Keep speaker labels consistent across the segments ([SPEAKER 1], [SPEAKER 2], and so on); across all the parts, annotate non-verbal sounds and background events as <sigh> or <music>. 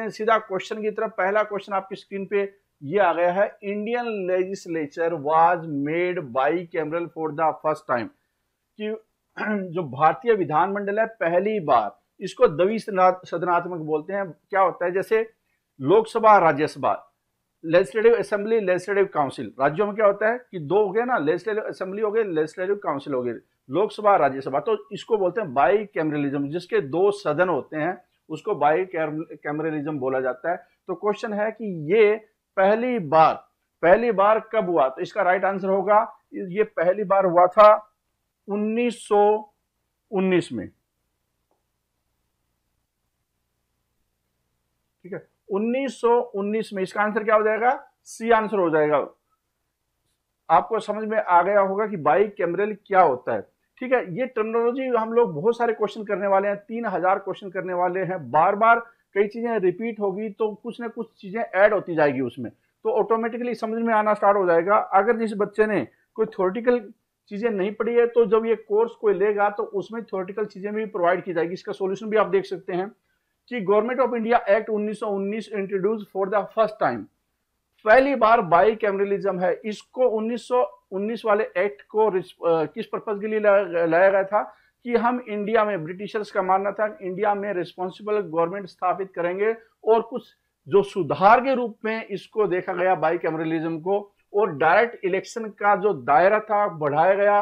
[SPEAKER 1] हैं सीधा क्वेश्चन की तरफ पहला क्वेश्चन आपकी स्क्रीन पे ये आ गया है Indian legislature was made bicameral for the first time कि <clears throat> जो भारतीय विधानमंडल है पहली बार इसको दवी सदनात्मक बोलते हैं क्या होता है जैसे Lok Sabha Rajya Sabha legislative assembly legislative council राज्यों में क्या होता है कि दो हो गए ना लेजिस्लेटिव असेंबली हो गए लेजिस्लेटिव काउंसिल हो गए लोकसभा राज्यसभा तो इसको बोलते हैं बाई कैमरलिज्म जिसके दो सदन होते हैं उसको बाई कैमरेलिज्म बोला जाता है तो क्वेश्चन है कि ये पहली बार पहली बार कब हुआ तो इसका राइट आंसर होगा ये पहली बार हुआ था 1919 में ठीक है 1919 में इसका आंसर क्या हो जाएगा सी आंसर हो जाएगा आपको समझ में आ गया होगा कि बाई कैमरेल क्या होता है ठीक है ये टर्मिनोलॉजी हम लोग बहुत सारे क्वेश्चन करने वाले हैं तीन हजार क्वेश्चन करने वाले हैं बार बार कई चीज़ें रिपीट होगी तो कुछ ना कुछ चीज़ें ऐड होती जाएगी उसमें तो ऑटोमेटिकली समझ में आना स्टार्ट हो जाएगा अगर जिस बच्चे ने कोई थ्योरेटिकल चीज़ें नहीं पढ़ी है तो जब ये कोर्स कोई लेगा तो उसमें थ्योरेटिकल चीज़ें भी प्रोवाइड की जाएगी इसका सोल्यूशन भी आप देख सकते हैं कि गवर्नमेंट ऑफ इंडिया एक्ट उन्नीस introduce for the first time पहली बार बाई कैमरलिज्म है इसको 1919 वाले एक्ट को किस पर्पज के लिए लाया गया था कि हम इंडिया में ब्रिटिशर्स का मानना था इंडिया में रिस्पॉन्सिबल गवर्नमेंट स्थापित करेंगे और कुछ जो सुधार के रूप में इसको देखा गया बाई कैमरलिज्म को और डायरेक्ट इलेक्शन का जो दायरा था बढ़ाया गया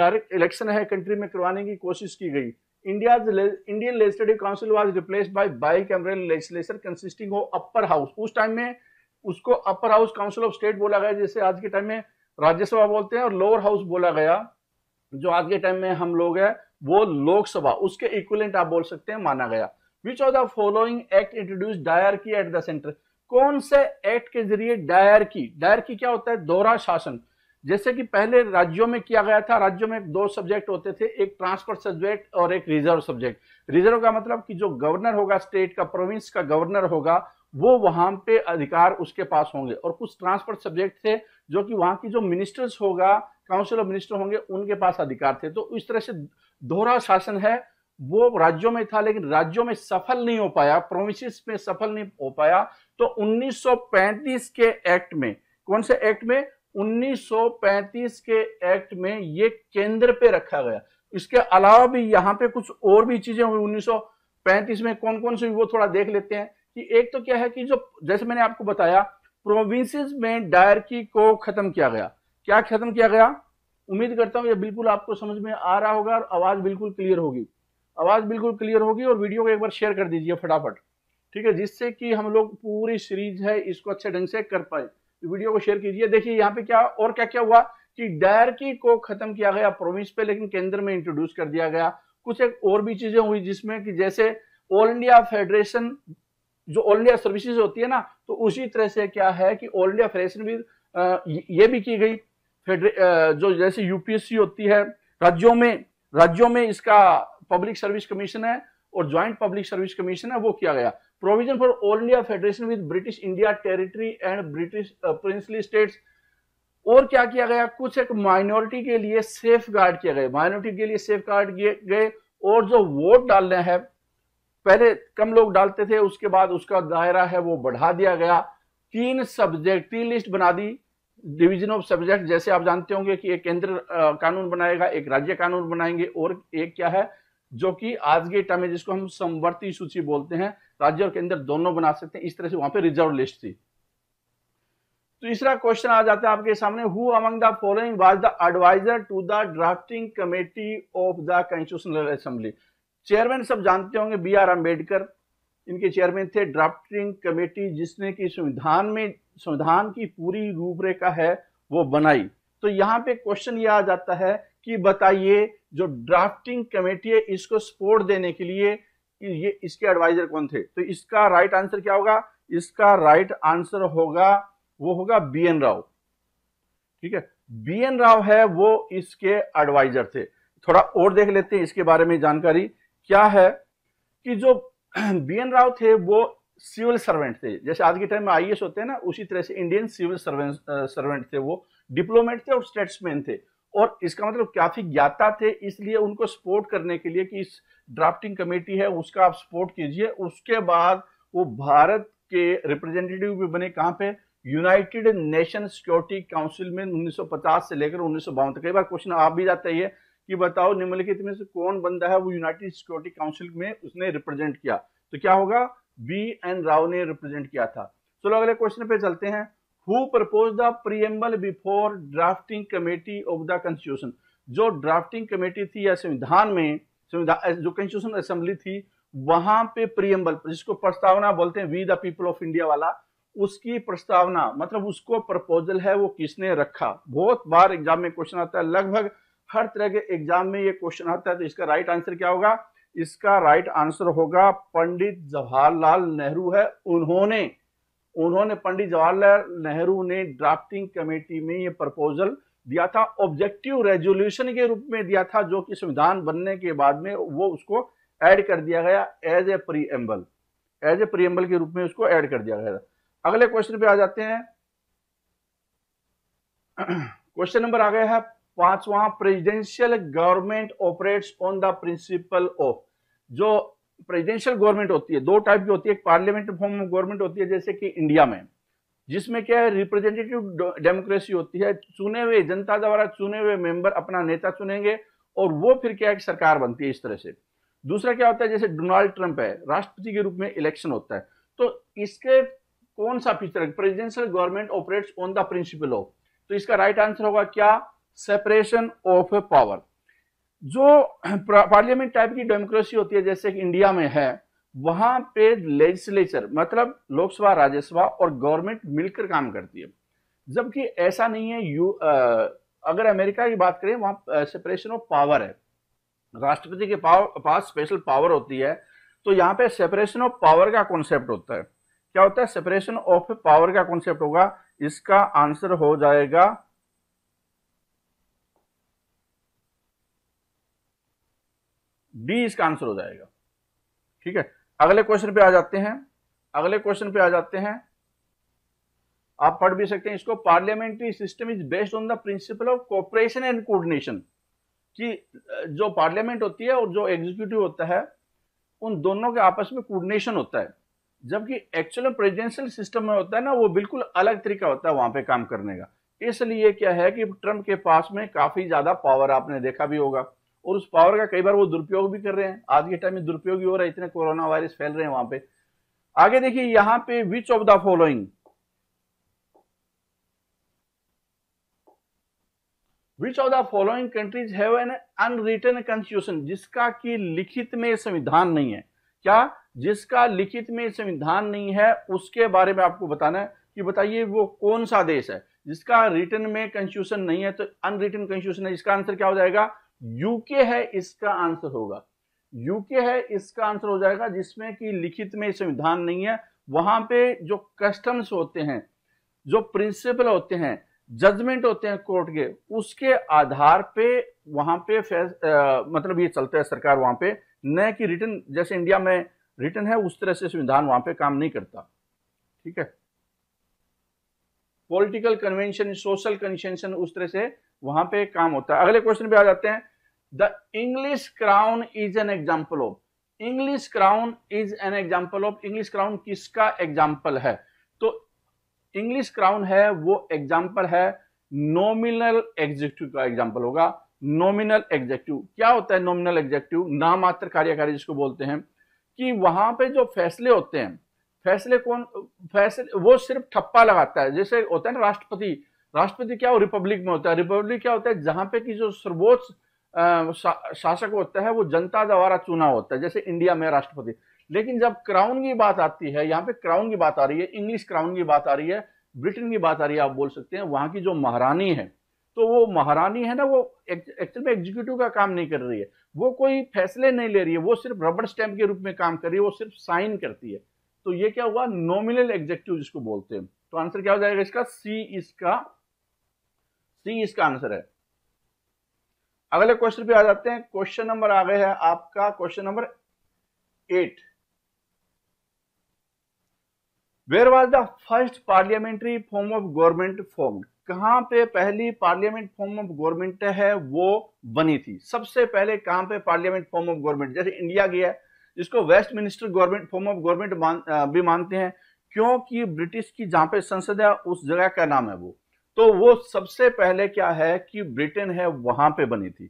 [SPEAKER 1] डायरेक्ट इलेक्शन है कंट्री में करवाने की कोशिश की गई India Indian legislative council was replace by bicameral legislature consisting of upper house उस टाइम में उसको upper house council of state बोला गया जैसे आज के टाइम में राज्यसभा बोलते हैं और लोअर हाउस बोला गया जो आज के टाइम में हम लोग हैं वो लोकसभा उसके इक्वलेंट आप बोल सकते हैं माना गया which of the following act introduce dyarchy at the centre कौन से एक्ट के जरिए डायर की डायर की क्या होता है दोहरा शासन जैसे कि पहले राज्यों में किया गया था राज्यों में दो सब्जेक्ट होते थे एक ट्रांसफर सब्जेक्ट और एक रिजर्व सब्जेक्ट रिजर्व का मतलब कि जो गवर्नर होगा स्टेट का प्रोविंस का गवर्नर होगा वो वहां पे अधिकार उसके पास होंगे और कुछ ट्रांसफर सब्जेक्ट थे जो कि वहां की जो मिनिस्टर्स होगा काउंसिल ऑफ मिनिस्टर होंगे उनके पास अधिकार थे तो इस तरह से दोहरा शासन है वो राज्यों में था लेकिन राज्यों में सफल नहीं हो पाया प्रोविंस में सफल नहीं हो पाया तो 1935 के एक्ट में कौन से एक्ट में 1935 के एक्ट में ये केंद्र पे रखा गया इसके अलावा भी यहाँ पे कुछ और भी चीजें हुई 1935 में कौन कौन सी वो थोड़ा देख लेते हैं कि एक तो क्या है कि जो जैसे मैंने आपको बताया प्रोविंसेस में डायरकी को खत्म किया गया क्या खत्म किया गया उम्मीद करता हूं ये बिल्कुल आपको समझ में आ रहा होगा और आवाज बिल्कुल क्लियर होगी आवाज बिल्कुल क्लियर होगी और वीडियो को एक बार शेयर कर दीजिए फटाफट ठीक है जिससे कि हम लोग पूरी सीरीज है इसको अच्छे ढंग से कर पाए तो वीडियो को शेयर कीजिए देखिए यहाँ पे क्या और क्या क्या हुआ कि डायरकी को खत्म किया गया प्रोविंस पे लेकिन केंद्र में इंट्रोड्यूस कर दिया गया कुछ एक और भी चीजें हुई जिसमें कि जैसे ऑल इंडिया फेडरेशन जो ऑल इंडिया सर्विसेज होती है ना तो उसी तरह से क्या है कि ऑल इंडिया फेडरेशन भी ये भी की गई जो जैसे यूपीएससी होती है राज्यों में राज्यों में इसका पब्लिक सर्विस कमीशन है और ज्वाइंट पब्लिक सर्विस कमीशन है वो किया गया provision for all India federation with British India territory and British princely states और क्या किया गया कुछ एक माइनॉरिटी के लिए सेफ गार्ड किया गया माइनॉरिटी के लिए सेफ गार्ड किए गए और जो वोट डालने हैं पहले कम लोग डालते थे उसके बाद उसका दायरा है वो बढ़ा दिया गया तीन सब्जेक्ट तीन लिस्ट बना दी डिवीजन ऑफ सब्जेक्ट जैसे आप जानते होंगे कि एक केंद्र कानून बनाएगा एक राज्य कानून बनाएंगे और एक क्या है जो कि आज के टाइम में जिसको हम समवर्ती सूची बोलते हैं राज्य और केंद्र दोनों बना सकते हैं इस तरह से वहां पे रिजर्व लिस्ट थी तो तीसरा क्वेश्चन आ जाता है आपके सामने who among the following was the advisor to the drafting committee of the constitutional assembly chairman सब जानते होंगे बी आर अम्बेडकर इनके चेयरमैन थे ड्राफ्टिंग कमेटी जिसने की संविधान में संविधान की पूरी रूपरेखा है वो बनाई तो यहाँ पे क्वेश्चन ये आ जाता है कि बताइए जो ड्राफ्टिंग कमेटी है इसको सपोर्ट देने के लिए ये इसके एडवाइजर कौन थे तो इसका राइट आंसर क्या होगा इसका राइट आंसर होगा वो होगा बी एन राव ठीक है बी एन राव है वो इसके एडवाइजर थे थोड़ा और देख लेते हैं इसके बारे में जानकारी क्या है कि जो बी एन राव थे वो सिविल सर्वेंट थे जैसे आज के टाइम में आई होते हैं ना उसी तरह से इंडियन सिविल सर्वेंट सर्वेंट थे वो डिप्लोमेट थे और स्टेट्समैन थे और इसका मतलब काफी ज्ञाता थे इसलिए उनको सपोर्ट करने के लिए कि इस ड्राफ्टिंग कमेटी है उसका आप सपोर्ट कीजिए उसके बाद वो भारत के रिप्रेजेंटेटिव भी बने कहाँ पे यूनाइटेड नेशन सिक्योरिटी काउंसिल में 1950 से लेकर उन्नीस तक कई बार क्वेश्चन आप भी जाते हैं कि बताओ निम्नलिखित में से कौन बंदा है वो यूनाइटेड सिक्योरिटी काउंसिल में उसने रिप्रेजेंट किया तो क्या होगा बी एन राव ने रिप्रेजेंट किया था चलो अगले क्वेश्चन पे चलते हैं who propose the preamble before drafting committee of the constitution जो ड्राफ्टिंग कमेटी थी या संविधान में संविधान जो कंस्टिट्यूशन असेंबली थी वहां पे प्रियम्बल जिसको प्रस्तावना बोलते हैं we the people of India वाला उसकी प्रस्तावना मतलब उसको प्रपोजल है वो किसने रखा बहुत बार एग्जाम में क्वेश्चन आता है लगभग हर तरह के एग्जाम में ये क्वेश्चन आता है तो इसका राइट आंसर क्या होगा इसका राइट आंसर होगा पंडित जवाहरलाल नेहरू है उन्होंने उन्होंने पंडित जवाहरलाल नेहरू ने ड्राफ्टिंग कमेटी में ये प्रपोजल दिया था ऑब्जेक्टिव रेजोल्यूशन के रूप में दिया था जो कि संविधान बनने के बाद में वो उसको ऐड कर दिया गया as a preamble as a preamble के रूप में उसको ऐड कर दिया गया था अगले क्वेश्चन पे आ जाते हैं क्वेश्चन <clears throat> नंबर आ गया है पांचवा presidential government operates on the principle of जो प्रेजिडेंशियल गवर्नमेंट होती है दो टाइप की होती है एक पार्लियामेंट फॉर्म ऑफ गवर्नमेंट होती है जैसे कि इंडिया में जिसमें क्या है रिप्रेजेंटेटिव डेमोक्रेसी होती है चुने हुए जनता द्वारा चुने हुए मेंबर अपना नेता चुनेंगे और वो फिर क्या है सरकार बनती है इस तरह से दूसरा क्या होता है जैसे डोनाल्ड ट्रंप है राष्ट्रपति के रूप में इलेक्शन होता है तो इसके कौन सा feature presidential government operates on the principle of तो इसका राइट आंसर होगा क्या सेपरेशन ऑफ पावर जो पार्लियामेंट टाइप की डेमोक्रेसी होती है जैसे कि इंडिया में है वहां पे लेजिस्लेचर मतलब लोकसभा राज्यसभा और गवर्नमेंट मिलकर काम करती है जबकि ऐसा नहीं है यू आ, अगर अमेरिका की बात करें वहां सेपरेशन ऑफ पावर है राष्ट्रपति के पास स्पेशल पावर होती है तो यहाँ पे सेपरेशन ऑफ पावर का कॉन्सेप्ट होता है क्या होता है सेपरेशन ऑफ पावर का कॉन्सेप्ट होगा इसका आंसर हो जाएगा डी इसका आंसर हो जाएगा ठीक है अगले क्वेश्चन पे आ जाते हैं अगले क्वेश्चन पे आ जाते हैं आप पढ़ भी सकते हैं इसको parliamentary system is based on the principle of cooperation and coordination कि जो पार्लियामेंट होती है और जो एग्जीक्यूटिव होता है उन दोनों के आपस में कोऑर्डिनेशन होता है जबकि एक्चुअल प्रेजिडेंशियल सिस्टम में होता है ना वो बिल्कुल अलग तरीका होता है वहां पे काम करने का इसलिए क्या है कि ट्रम्प के पास में काफी ज्यादा पावर आपने देखा भी होगा और उस पावर का कई बार वो दुरुपयोग भी कर रहे हैं आज के टाइम में दुरुपयोग भी हो रहा है इतने कोरोना वायरस फैल रहे हैं वहां पे आगे देखिए यहां पे which of the following which of the following countries have an unwritten constitution जिसका की लिखित में संविधान नहीं है क्या जिसका लिखित में संविधान नहीं है उसके बारे में आपको बताना है कि बताइए वो कौन सा देश है जिसका रिटर्न में कंस्टिट्यूशन नहीं है तो अनरिटन कंस्टिट्यूशन है इसका आंसर क्या हो जाएगा यूके है इसका आंसर होगा यूके है इसका आंसर हो जाएगा जिसमें कि लिखित में संविधान नहीं है वहां पे जो कस्टम्स होते हैं जो प्रिंसिपल होते हैं जजमेंट होते हैं कोर्ट के उसके आधार पे वहां पे आ, मतलब ये चलता है सरकार वहां पे न कि रिटर्न जैसे इंडिया में रिटर्न है उस तरह से संविधान वहां पे काम नहीं करता ठीक है पॉलिटिकल कन्वेंशन सोशल कन्वेंशन उस तरह से वहां पे काम होता है अगले क्वेश्चन पे आ जाते हैं the English crown is an example of English crown is an example of English crown किसका एग्जाम्पल है तो इंग्लिश क्राउन है वो एग्जाम्पल है नॉमिनल एग्जेक्टिव का एग्जाम्पल होगा नोमिनल एग्जेक्टिव क्या होता है नोमिनल एग्जेक्टिव नामात्र कार्यकारी जिसको बोलते हैं कि वहां पे जो फैसले होते हैं फैसले कौन फैसले वो सिर्फ ठप्पा लगाता है जैसे होता है ना राष्ट्रपति राष्ट्रपति क्या हो रिपब्लिक में होता है रिपब्लिक क्या होता है जहां पे की जो सर्वोच्च शासक होता है वो जनता द्वारा चुना होता है जैसे इंडिया में राष्ट्रपति लेकिन जब क्राउन की बात आती है यहाँ पे क्राउन की बात आ रही है इंग्लिश क्राउन की बात आ रही है ब्रिटेन की बात आ रही है आप बोल सकते हैं वहां की जो महारानी है तो वो महारानी है ना वो एक्चुअल में एग्जीक्यूटिव का काम नहीं कर रही है वो कोई फैसले नहीं ले रही है वो सिर्फ रबड़ स्टैंप के रूप में काम कर रही है वो सिर्फ साइन करती है तो ये क्या हुआ नॉमिनल एग्जेक्टिव जिसको बोलते हैं तो आंसर क्या हो जाएगा इसका सी इसका सी इसका आंसर है अगले क्वेश्चन पे आ जाते हैं क्वेश्चन नंबर आ गए है आपका question number eight where was the first parliamentary form of government form कहां पे पहली पार्लियामेंट फॉर्म ऑफ गवर्नमेंट है वो बनी थी सबसे पहले कहां पे पार्लियामेंट फॉर्म ऑफ गवर्नमेंट जैसे इंडिया की है जिसको Westminster government form of government भी मानते हैं क्योंकि ब्रिटिश की जहां पे संसद है उस जगह का नाम है वो तो वो सबसे पहले क्या है कि ब्रिटेन है वहां पे बनी थी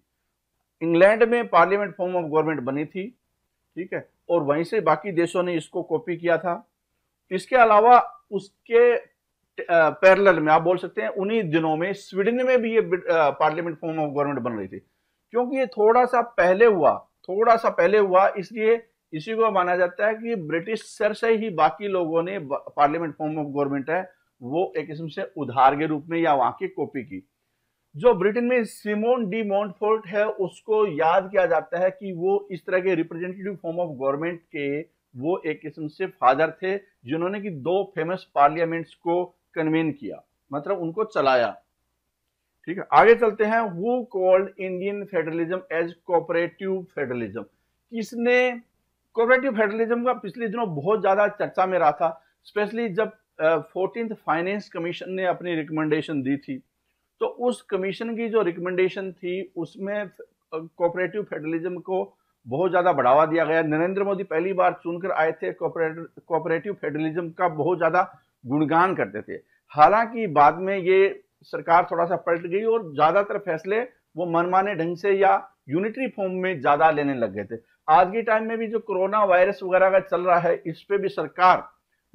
[SPEAKER 1] इंग्लैंड में पार्लियामेंट फॉर्म ऑफ गवर्नमेंट बनी थी ठीक है और वहीं से बाकी देशों ने इसको कॉपी किया था इसके अलावा उसके पैरेलल में आप बोल सकते हैं उन्हीं दिनों में स्वीडन में भी ये पार्लियामेंट फॉर्म ऑफ गवर्नमेंट बन रही थी क्योंकि ये थोड़ा सा पहले हुआ थोड़ा सा पहले हुआ इसलिए इसी को माना जाता है कि ब्रिटिश सर से ही बाकी लोगों ने पार्लियामेंट फॉर्म ऑफ गवर्नमेंट है वो एक किस्म से उधार के रूप में या वहां की कॉपी की जो ब्रिटेन में सिमोन डी मॉन्टफोर्ट है उसको याद किया जाता है कि वो इस तरह के रिप्रेजेंटेटिव फॉर्म ऑफ गवर्नमेंट के वो एक किस्म से फादर थे जिन्होंने कि दो फेमस पार्लियामेंट्स को कन्वेन किया मतलब उनको चलाया ठीक है आगे चलते हैं वो called Indian federalism as cooperative federalism किसने कोऑपरेटिव फेडरलिज्म का पिछले दिनों बहुत ज्यादा चर्चा में रहा था स्पेशली जब फोर्टीन फाइनेंस कमीशन ने अपनी रिकमेंडेशन दी थी तो उस कमीशन की जो रिकमेंडेशन थी उसमें कोऑपरेटिव फेडरलिज्म को बहुत ज़्यादा बढ़ावा दिया गया नरेंद्र मोदी पहली बार चुनकर आए थे कोऑपरेटिव फेडरलिज्म का बहुत ज़्यादा गुणगान करते थे हालांकि बाद में ये सरकार थोड़ा सा पलट गई और ज़्यादातर फैसले वो मनमाने ढंग से या यूनिटरी फॉर्म में ज़्यादा लेने लग गए थे आज के टाइम में भी जो कोरोना वायरस वगैरह का चल रहा है इस पर भी सरकार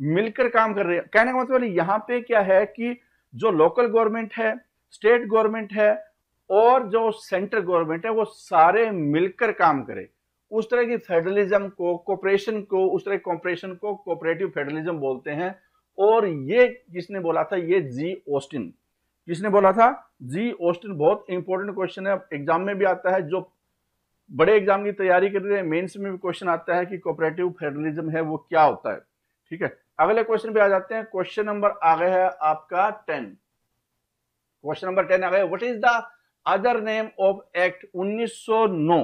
[SPEAKER 1] मिलकर काम कर रहे है कहने का मतलब यहाँ पे क्या है कि जो लोकल गवर्नमेंट है स्टेट गवर्नमेंट है और जो सेंट्रल गवर्नमेंट है वो सारे मिलकर काम करें उस तरह की फेडरलिज्म को कॉपरेशन को उस तरह कॉपरेशन को कोऑपरेटिव फेडरलिज्म बोलते हैं और ये किसने बोला था ये जी ऑस्टिन किसने बोला था जी ऑस्टिन बहुत इंपॉर्टेंट क्वेश्चन है एग्जाम में भी आता है जो बड़े एग्जाम की तैयारी कर रहे हैं मेन्स में भी क्वेश्चन आता है कि कॉपरेटिव फेडरलिज्म है वो क्या होता है ठीक है अगले क्वेश्चन पे आ जाते हैं क्वेश्चन नंबर आ गया है आपका टेन क्वेश्चन नंबर टेन आ गया what is the other name of act 1909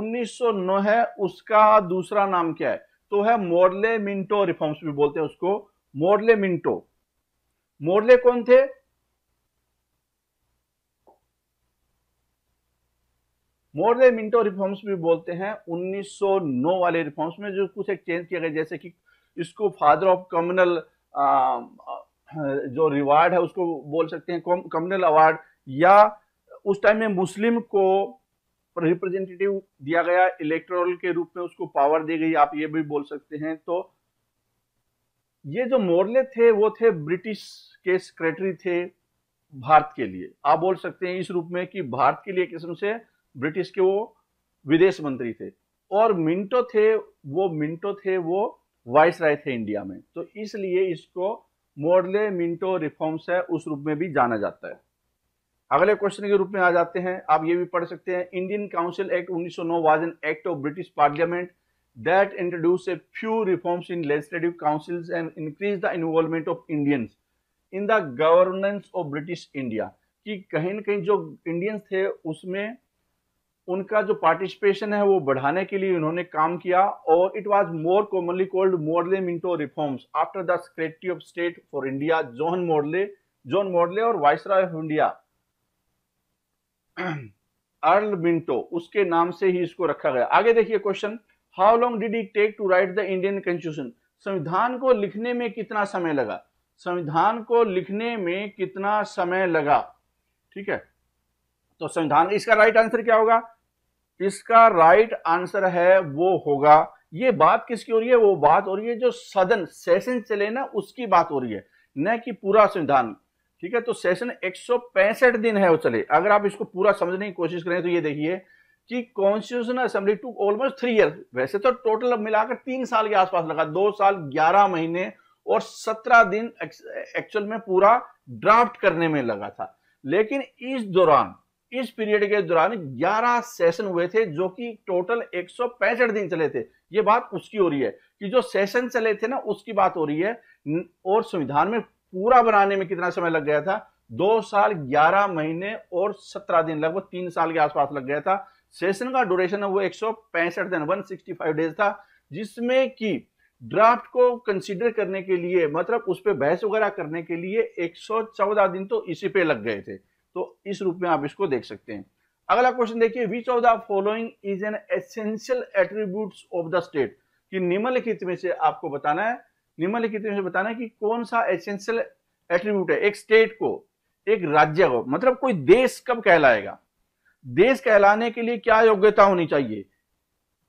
[SPEAKER 1] 1909 है उसका दूसरा नाम क्या है तो है मोरले मिंटो रिफॉर्म्स भी बोलते हैं उसको मोरले मिंटो मोरले कौन थे मोरले मिंटो रिफॉर्म्स भी बोलते हैं 1909 वाले रिफॉर्म्स में जो कुछ एक चेंज किया गया जैसे कि इसको फादर ऑफ कम्युनल जो रिवार्ड है उसको बोल सकते हैं कम्युनल अवार्ड या उस टाइम में मुस्लिम को रिप्रेजेंटेटिव दिया गया इलेक्ट्रोल के रूप में उसको पावर दी गई आप ये भी बोल सकते हैं तो ये जो मोरले थे वो थे ब्रिटिश के सेक्रेटरी थे भारत के लिए आप बोल सकते हैं इस रूप में कि भारत के लिए किस्म से ब्रिटिश के वो विदेश मंत्री थे और मिंटो थे वो मिंटो थे वो वाइस राय थे इंडिया में तो इसलिए इसको मोरले मिंटो रिफॉर्म्स है उस रूप में भी जाना जाता है अगले क्वेश्चन के रूप में आ जाते हैं आप ये भी पढ़ सकते हैं Indian council act 1909 was an act of British parliament that introduce a few reforms in legislative councils and increase the involvement of Indians in the governance of British India कि कहीं ना कहीं जो इंडियंस थे उसमें उनका जो पार्टिसिपेशन है वो बढ़ाने के लिए उन्होंने काम किया और it was more commonly called Morley Minto reforms after the secretary of state for India John Morley John Morley और viceroy of India Earl Minto उसके नाम से ही इसको रखा गया आगे देखिए question how long did it take to write the Indian constitution संविधान को लिखने में कितना समय लगा संविधान को लिखने में कितना समय लगा ठीक है तो संविधान इसका राइट आंसर क्या होगा इसका राइट आंसर है वो होगा ये बात किसकी हो रही है वो बात हो रही है जो सदन सेशन चले ना उसकी बात हो रही है न कि पूरा संविधान ठीक है तो सेशन एक दिन है वो चले अगर आप इसको पूरा समझने की कोशिश करें तो ये देखिए कि constitutional assembly to almost three year वैसे तो टोटल मिलाकर तीन साल के आसपास लगा दो साल ग्यारह महीने और सत्रह दिन एक्चुअल में पूरा ड्राफ्ट करने में लगा था लेकिन इस दौरान इस पीरियड के दौरान 11 सेशन हुए थे जो कि टोटल एक दिन चले थे ये बात उसकी हो रही है कि जो सेशन चले थे ना उसकी बात हो रही है और संविधान में पूरा बनाने में कितना समय लग गया था दो साल ग्यारह महीने और सत्रह दिन लगभग तीन साल के आसपास लग गया था सेशन का ड्यूरेशन वो एक दिन 165 डेज था जिसमें कि ड्राफ्ट को कंसीडर करने के लिए मतलब उस पर बहस वगैरह करने के लिए 114 दिन तो इसी पे लग गए थे तो इस रूप में आप इसको देख सकते हैं अगला क्वेश्चन देखिए which of the following is an essential attribute of the state कि निम्नलिखित में से आपको बताना है निम्नलिखित में से बताना है कि कौन सा एसेंशियल एट्रीब्यूट है एक स्टेट को एक राज्य को मतलब कोई देश कब कहलाएगा देश कहलाने के लिए क्या योग्यता होनी चाहिए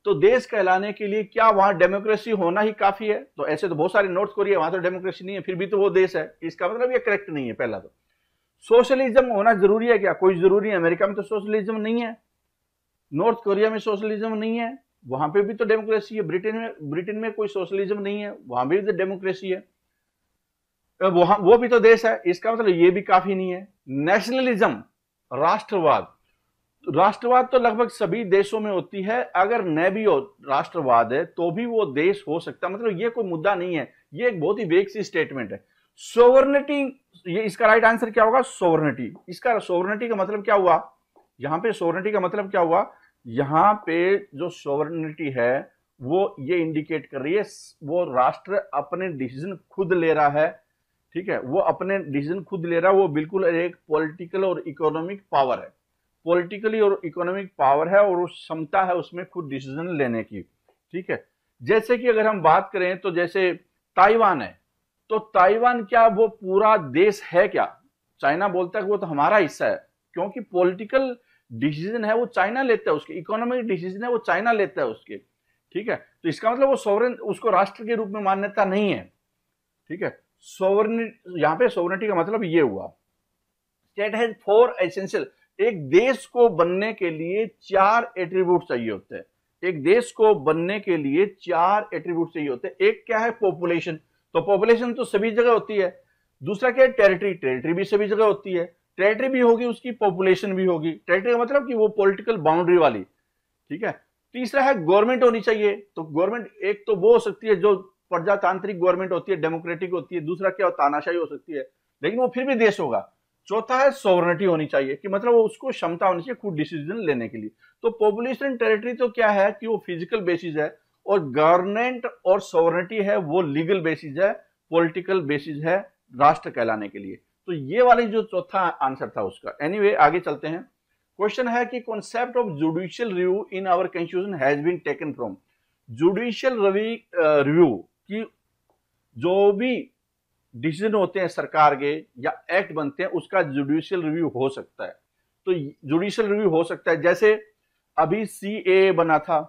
[SPEAKER 1] तो देश कहलाने के लिए क्या वहां डेमोक्रेसी होना ही काफी है तो ऐसे तो बहुत सारे नॉर्थ कोरिया वहां तो डेमोक्रेसी नहीं है फिर भी तो वो देश है इसका मतलब ये करेक्ट नहीं है पहला तो सोशलिज्म होना जरूरी है क्या कोई जरूरी है अमेरिका में तो सोशलिज्म नहीं है नॉर्थ कोरिया में सोशलिज्म नहीं है वहां पे भी तो डेमोक्रेसी है ब्रिटेन में ब्रिटेन में कोई सोशलिज्म नहीं है वहां भी तो डेमोक्रेसी है वहां वो भी तो देश है इसका मतलब ये भी काफी नहीं है नेशनलिज्म राष्ट्रवाद राष्ट्रवाद तो लगभग सभी देशों में होती है अगर न भी हो राष्ट्रवाद है तो भी वो देश हो सकता है मतलब ये कोई मुद्दा नहीं है ये एक बहुत ही वेग सी स्टेटमेंट है सोवर्निटी ये इसका राइट आंसर क्या होगा सोवर्निटी इसका सोवर्निटी का मतलब क्या हुआ यहां पे सोवर्निटी का मतलब क्या हुआ यहां पे जो सोवर्निटी है वो ये इंडिकेट कर रही है वो राष्ट्र अपने डिसीजन खुद ले रहा है ठीक है वो अपने डिसीजन खुद ले रहा है वो बिल्कुल एक पॉलिटिकल और इकोनॉमिक पावर है पॉलिटिकली और इकोनॉमिक पावर है और उस क्षमता है उसमें खुद डिसीजन लेने की ठीक है जैसे कि अगर हम बात करें तो जैसे ताइवान है तो ताइवान क्या वो पूरा देश है क्या चाइना बोलता है कि वो तो हमारा हिस्सा है क्योंकि पॉलिटिकल डिसीजन है वो चाइना लेता है उसके इकोनॉमिक डिसीजन है वो चाइना लेता है उसके ठीक है तो इसका मतलब वो सोवरेन उसको राष्ट्र के रूप में मान्यता नहीं है ठीक है सोवरन यहाँ पे सोवरनिटी का मतलब ये हुआ स्टेट हैज फोर एसेंशियल एक देश को बनने के लिए चार एट्रीब्यूट चाहिए होते हैं एक देश को बनने के लिए चार एट्रीब्यूट चाहिए होते हैं एक क्या है पॉपुलेशन तो पॉपुलेशन तो सभी जगह होती है दूसरा क्या है टेरिटरी टेरिटरी भी सभी जगह होती है टेरिटरी भी होगी उसकी पॉपुलेशन भी होगी टेरिटरी का मतलब कि वो पॉलिटिकल बाउंड्री वाली ठीक है तीसरा है गवर्नमेंट होनी चाहिए तो गवर्नमेंट एक तो वो हो सकती है जो प्रजातांत्रिक गवर्नमेंट होती है डेमोक्रेटिक होती है दूसरा क्या तानाशाही हो सकती है लेकिन वो फिर भी देश होगा चौथा है सोवर्निटी होनी चाहिए कि मतलब वो उसको क्षमता होनी चाहिए खुद डिसीजन लेने के लिए तो पॉपुलेशन टेरिटरी तो क्या है कि वो फिजिकल बेसिस है और गवर्नमेंट और सोवरेनिटी है वो लीगल बेसिस है पॉलिटिकल बेसिस है राष्ट्र कहलाने के लिए तो ये वाली जो चौथा आंसर था उसका एनीवे anyway, आगे चलते हैं क्वेश्चन है कि concept of judicial review in our constitution has been taken from judicial review की जो भी डिसीजन होते हैं सरकार के या एक्ट बनते हैं उसका जुडिशियल रिव्यू हो सकता है तो जुडिशियल रिव्यू हो सकता है जैसे अभी सी बना था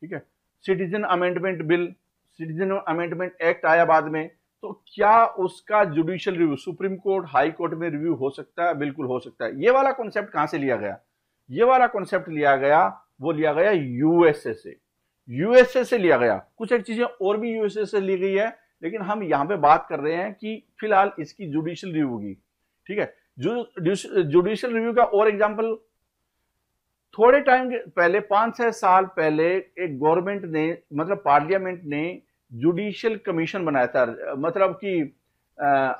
[SPEAKER 1] ठीक है citizen amendment bill citizen amendment act आया बाद में तो क्या उसका judicial review supreme court high court में रिव्यू हो सकता है बिल्कुल हो सकता है ये वाला कॉन्सेप्ट कहां से लिया गया ये वाला कॉन्सेप्ट लिया गया वो लिया गया यूएसए से यूएसए से लिया गया कुछ एक चीजें और भी यूएसए से ली गई है लेकिन हम यहां पे बात कर रहे हैं कि फिलहाल इसकी जुडिशियल रिव्यू होगी ठीक है जुडिशियल रिव्यू का और एग्जाम्पल थोड़े टाइम पहले पांच छह साल पहले एक गवर्नमेंट ने मतलब पार्लियामेंट ने जुडिशियल कमीशन बनाया था मतलब कि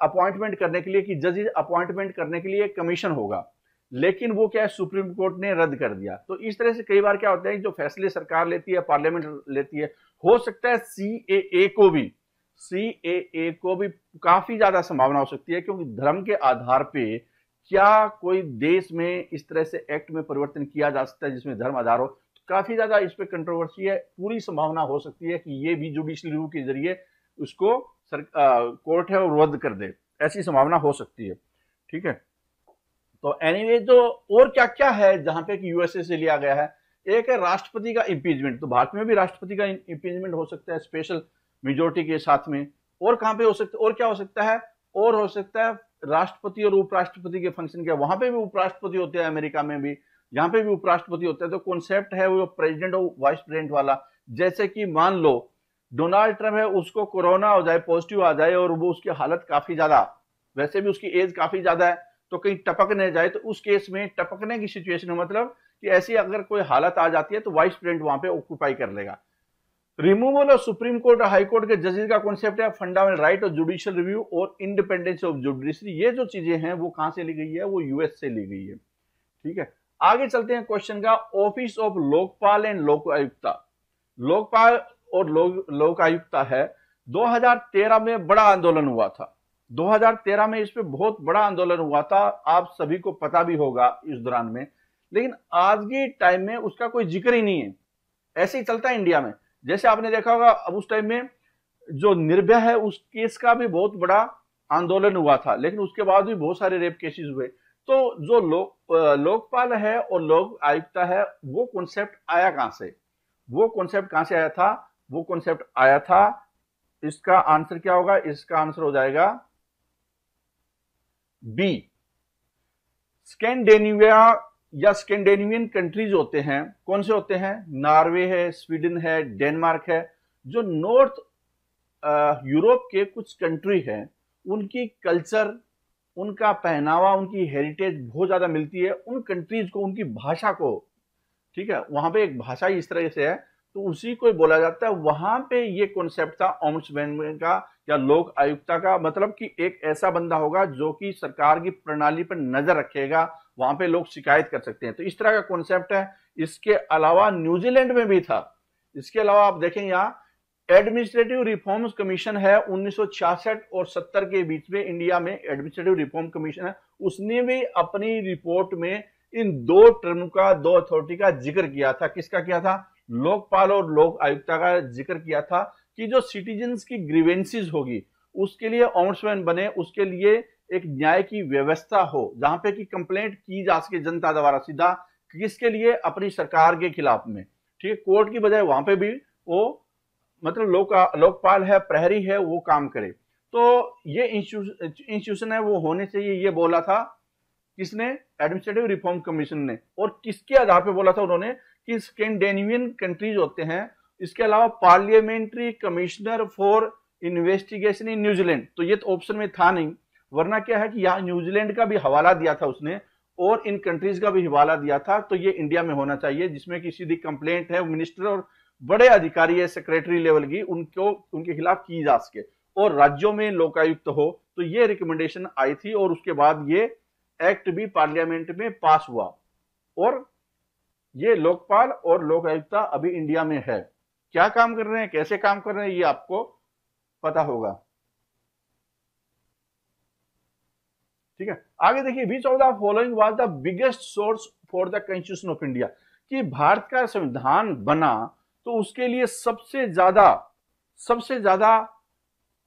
[SPEAKER 1] अपॉइंटमेंट करने के लिए कि जज अपॉइंटमेंट करने के लिए एक कमीशन होगा लेकिन वो क्या है सुप्रीम कोर्ट ने रद्द कर दिया तो इस तरह से कई बार क्या होता है जो फैसले सरकार लेती है पार्लियामेंट लेती है हो सकता है सी ए ए को भी सी ए ए को भी काफी ज्यादा संभावना हो सकती है क्योंकि धर्म के आधार पर क्या कोई देश में इस तरह से एक्ट में परिवर्तन किया जा सकता है जिसमें धर्म आधार हो तो काफी ज्यादा इस पर कंट्रोवर्सी है पूरी संभावना हो सकती है कि ये भी जुडिशल रू के जरिए उसको सर, आ, कोर्ट है वो रद्द कर दे ऐसी संभावना हो सकती है ठीक है तो anyway, तो और क्या क्या है जहां पे कि यूएसए से लिया गया है एक है राष्ट्रपति का इंपीचमेंट तो भारत में भी राष्ट्रपति का इम्पीचमेंट हो सकता है स्पेशल मेजोरिटी के साथ में और कहां पे हो सकता है और क्या हो सकता है और हो सकता है राष्ट्रपति और उपराष्ट्रपति के फंक्शन क्या वहां पे भी उपराष्ट्रपति होते हैं अमेरिका में भी यहाँ पे भी उपराष्ट्रपति होते हैं तो कॉन्सेप्ट है वो प्रेसिडेंट और वाइस प्रेसिडेंट वाला जैसे कि मान लो डोनाल्ड ट्रंप है उसको कोरोना हो जाए पॉजिटिव आ जाए और वो उसकी हालत काफी ज्यादा वैसे भी उसकी एज काफी ज्यादा है तो कहीं टपकने जाए तो उस केस में टपकने की सिचुएशन मतलब कि ऐसी अगर कोई हालत आ जाती है तो वाइस प्रेसिडेंट वहां पे ऑक्यूपाई कर लेगा रिमूवल ऑफ सुप्रीम कोर्ट और हाईकोर्ट के जजेस का कॉन्सेप्ट है fundamental right of judicial review और इंडिपेंडेंस ऑफ जुडिशरी ये जो चीजें हैं वो कहां से ली गई है वो यूएस से ली गई है ठीक है आगे चलते हैं क्वेश्चन का ऑफिस ऑफ लोकपाल एंड लोक आयुक्ता लोकपाल और लोक लोक आयुक्ता है 2013 में बड़ा आंदोलन हुआ था 2013 में इस पर बहुत बड़ा आंदोलन हुआ था आप सभी को पता भी होगा इस दौरान में लेकिन आज के टाइम में उसका कोई जिक्र ही नहीं है ऐसे ही चलता है इंडिया में जैसे आपने देखा होगा अब उस टाइम में जो निर्भया है उस केस का भी बहुत बड़ा आंदोलन हुआ था लेकिन उसके बाद भी बहुत सारे रेप केसेस हुए तो जो लो, लोकपाल है और लोक आयुक्त है वो कॉन्सेप्ट आया कहां से वो कॉन्सेप्ट कहां से आया था वो कॉन्सेप्ट आया था इसका आंसर क्या होगा इसका आंसर हो जाएगा बी स्कैंडेनिविया या स्कैंडेनिवियन कंट्रीज होते हैं कौन से होते हैं नॉर्वे है स्वीडन है डेनमार्क है जो नॉर्थ यूरोप के कुछ कंट्री हैं उनकी कल्चर उनका पहनावा उनकी हेरिटेज बहुत ज़्यादा मिलती है उन कंट्रीज को उनकी भाषा को ठीक है वहाँ पे एक भाषा इस तरह से है तो उसी को बोला जाता है वहाँ पे ये कॉन्सेप्ट था ओम्समैन का या लोक आयुक्ता का मतलब कि एक ऐसा बंदा होगा जो कि सरकार की प्रणाली पर नज़र रखेगा वहां पे लोग शिकायत कर सकते हैं तो इस तरह का कॉन्सेप्ट है इसके अलावा न्यूजीलैंड में भी था इसके अलावा आप देखें यहाँ एडमिनिस्ट्रेटिव रिफॉर्म्स कमीशन है 1966 और 70 के बीच में इंडिया में एडमिनिस्ट्रेटिव रिफॉर्म कमीशन है उसने भी अपनी रिपोर्ट में इन दो टर्म का दो अथॉरिटी का जिक्र किया था किसका किया था लोकपाल और लोक आयुक्ता का जिक्र किया था कि जो सिटीजन की ग्रीवेंसीज होगी उसके लिए ऑम्बड्समैन बने उसके लिए एक न्याय की व्यवस्था हो जहां पे कि कंप्लेंट की जा सके जनता द्वारा सीधा किसके लिए अपनी सरकार के खिलाफ में ठीक है कोर्ट की बजाय वहां पे भी वो मतलब लोक लोकपाल है प्रहरी है वो काम करे तो ये इंस्टीट्यूशन है वो होने से ये बोला था किसने एडमिनिस्ट्रेटिव रिफॉर्म कमीशन ने और किसके आधार पर बोला था उन्होंने कि स्कैंडेनिवियन कंट्रीज होते हैं इसके अलावा parliamentary commissioner for investigation in New Zealand तो ये तो ऑप्शन में था नहीं वरना क्या है कि यहाँ न्यूजीलैंड का भी हवाला दिया था उसने और इन कंट्रीज का भी हवाला दिया था तो ये इंडिया में होना चाहिए जिसमें कि सीधी कंप्लेंट है मिनिस्टर और बड़े अधिकारी है सेक्रेटरी लेवल की उनको उनके खिलाफ की जा सके और राज्यों में लोकायुक्त हो तो ये रिकमेंडेशन आई थी और उसके बाद ये एक्ट भी पार्लियामेंट में पास हुआ और ये लोकपाल और लोकायुक्त अभी इंडिया में है क्या काम कर रहे हैं कैसे काम कर रहे हैं ये आपको पता होगा ठीक है आगे देखिए which of the following was the biggest source for the constitution of India कि भारत का संविधान बना तो उसके लिए सबसे ज्यादा सबसे ज्यादा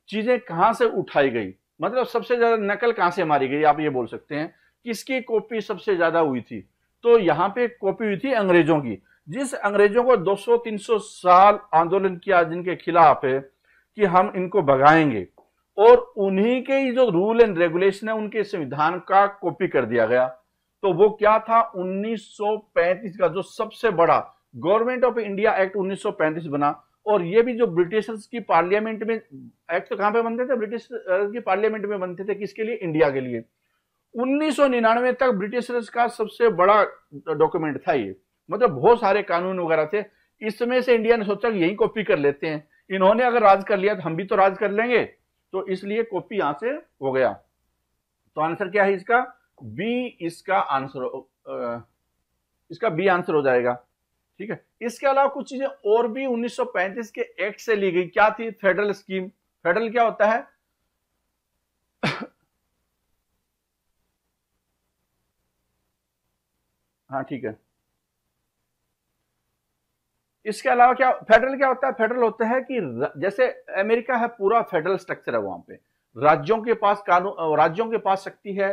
[SPEAKER 1] चीजें कहां से उठाई गई मतलब सबसे ज्यादा नकल कहां से मारी गई आप ये बोल सकते हैं किसकी कॉपी सबसे ज्यादा हुई थी तो यहां पे कॉपी हुई थी अंग्रेजों की जिस अंग्रेजों को 200-300 साल आंदोलन किया जिनके खिलाफ है कि हम इनको भगाएंगे और उन्हीं के ही जो रूल एंड रेगुलेशन है उनके संविधान का कॉपी कर दिया गया तो वो क्या था 1935 का जो सबसे बड़ा गवर्नमेंट ऑफ इंडिया एक्ट 1935 बना और ये भी जो ब्रिटिशर्स की पार्लियामेंट में एक्ट तो कहां पे बनते थे ब्रिटिश की पार्लियामेंट में बनते थे किसके लिए इंडिया के लिए 1999 तक ब्रिटिशर्स का सबसे बड़ा डॉक्यूमेंट था ये मतलब बहुत सारे कानून वगैरह थे इसमें से इंडिया ने सोचा यही कॉपी कर लेते हैं इन्होंने अगर राज कर लिया तो हम भी तो राज कर लेंगे तो इसलिए कॉपी यहां से हो गया तो आंसर क्या है इसका बी इसका आंसर इसका बी आंसर हो जाएगा ठीक है इसके अलावा कुछ चीजें और भी 1935 के एक्ट से ली गई क्या थी फेडरल स्कीम फेडरल क्या होता है <coughs> हाँ ठीक है इसके अलावा क्या फेडरल क्या होता है फेडरल होता है कि जैसे अमेरिका है पूरा फेडरल स्ट्रक्चर है वहां पे राज्यों के पास कानून राज्यों के पास शक्ति है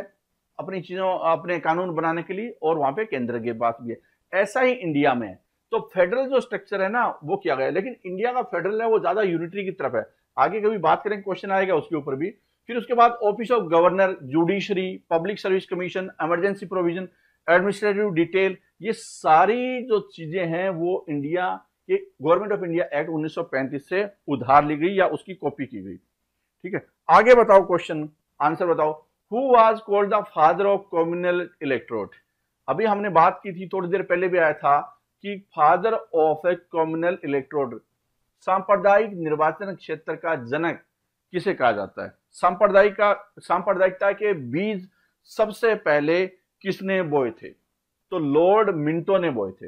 [SPEAKER 1] अपनी चीजों अपने कानून बनाने के लिए और वहां पे केंद्र के पास भी है ऐसा ही इंडिया में है तो फेडरल जो स्ट्रक्चर है ना वो किया गया लेकिन इंडिया का फेडरल है वो ज्यादा यूनिटरी की तरफ है आगे कभी बात करें क्वेश्चन आएगा उसके ऊपर भी फिर उसके बाद office of governor judiciary public service commission emergency provision administrative detail ये सारी जो चीजें हैं वो इंडिया के गवर्नमेंट ऑफ इंडिया एक्ट 1935 से उधार ली गई या उसकी कॉपी की गई ठीक है आगे बताओ क्वेश्चन आंसर बताओ who was called the father of communal electrode अभी हमने बात की थी थोड़ी देर पहले भी आया था कि father of a communal electrode सांप्रदायिक निर्वाचन क्षेत्र का जनक किसे कहा जाता है सांप्रदायिक का सांप्रदायिकता के बीज सबसे पहले किसने बोए थे तो लॉर्ड मिंटो ने बोए थे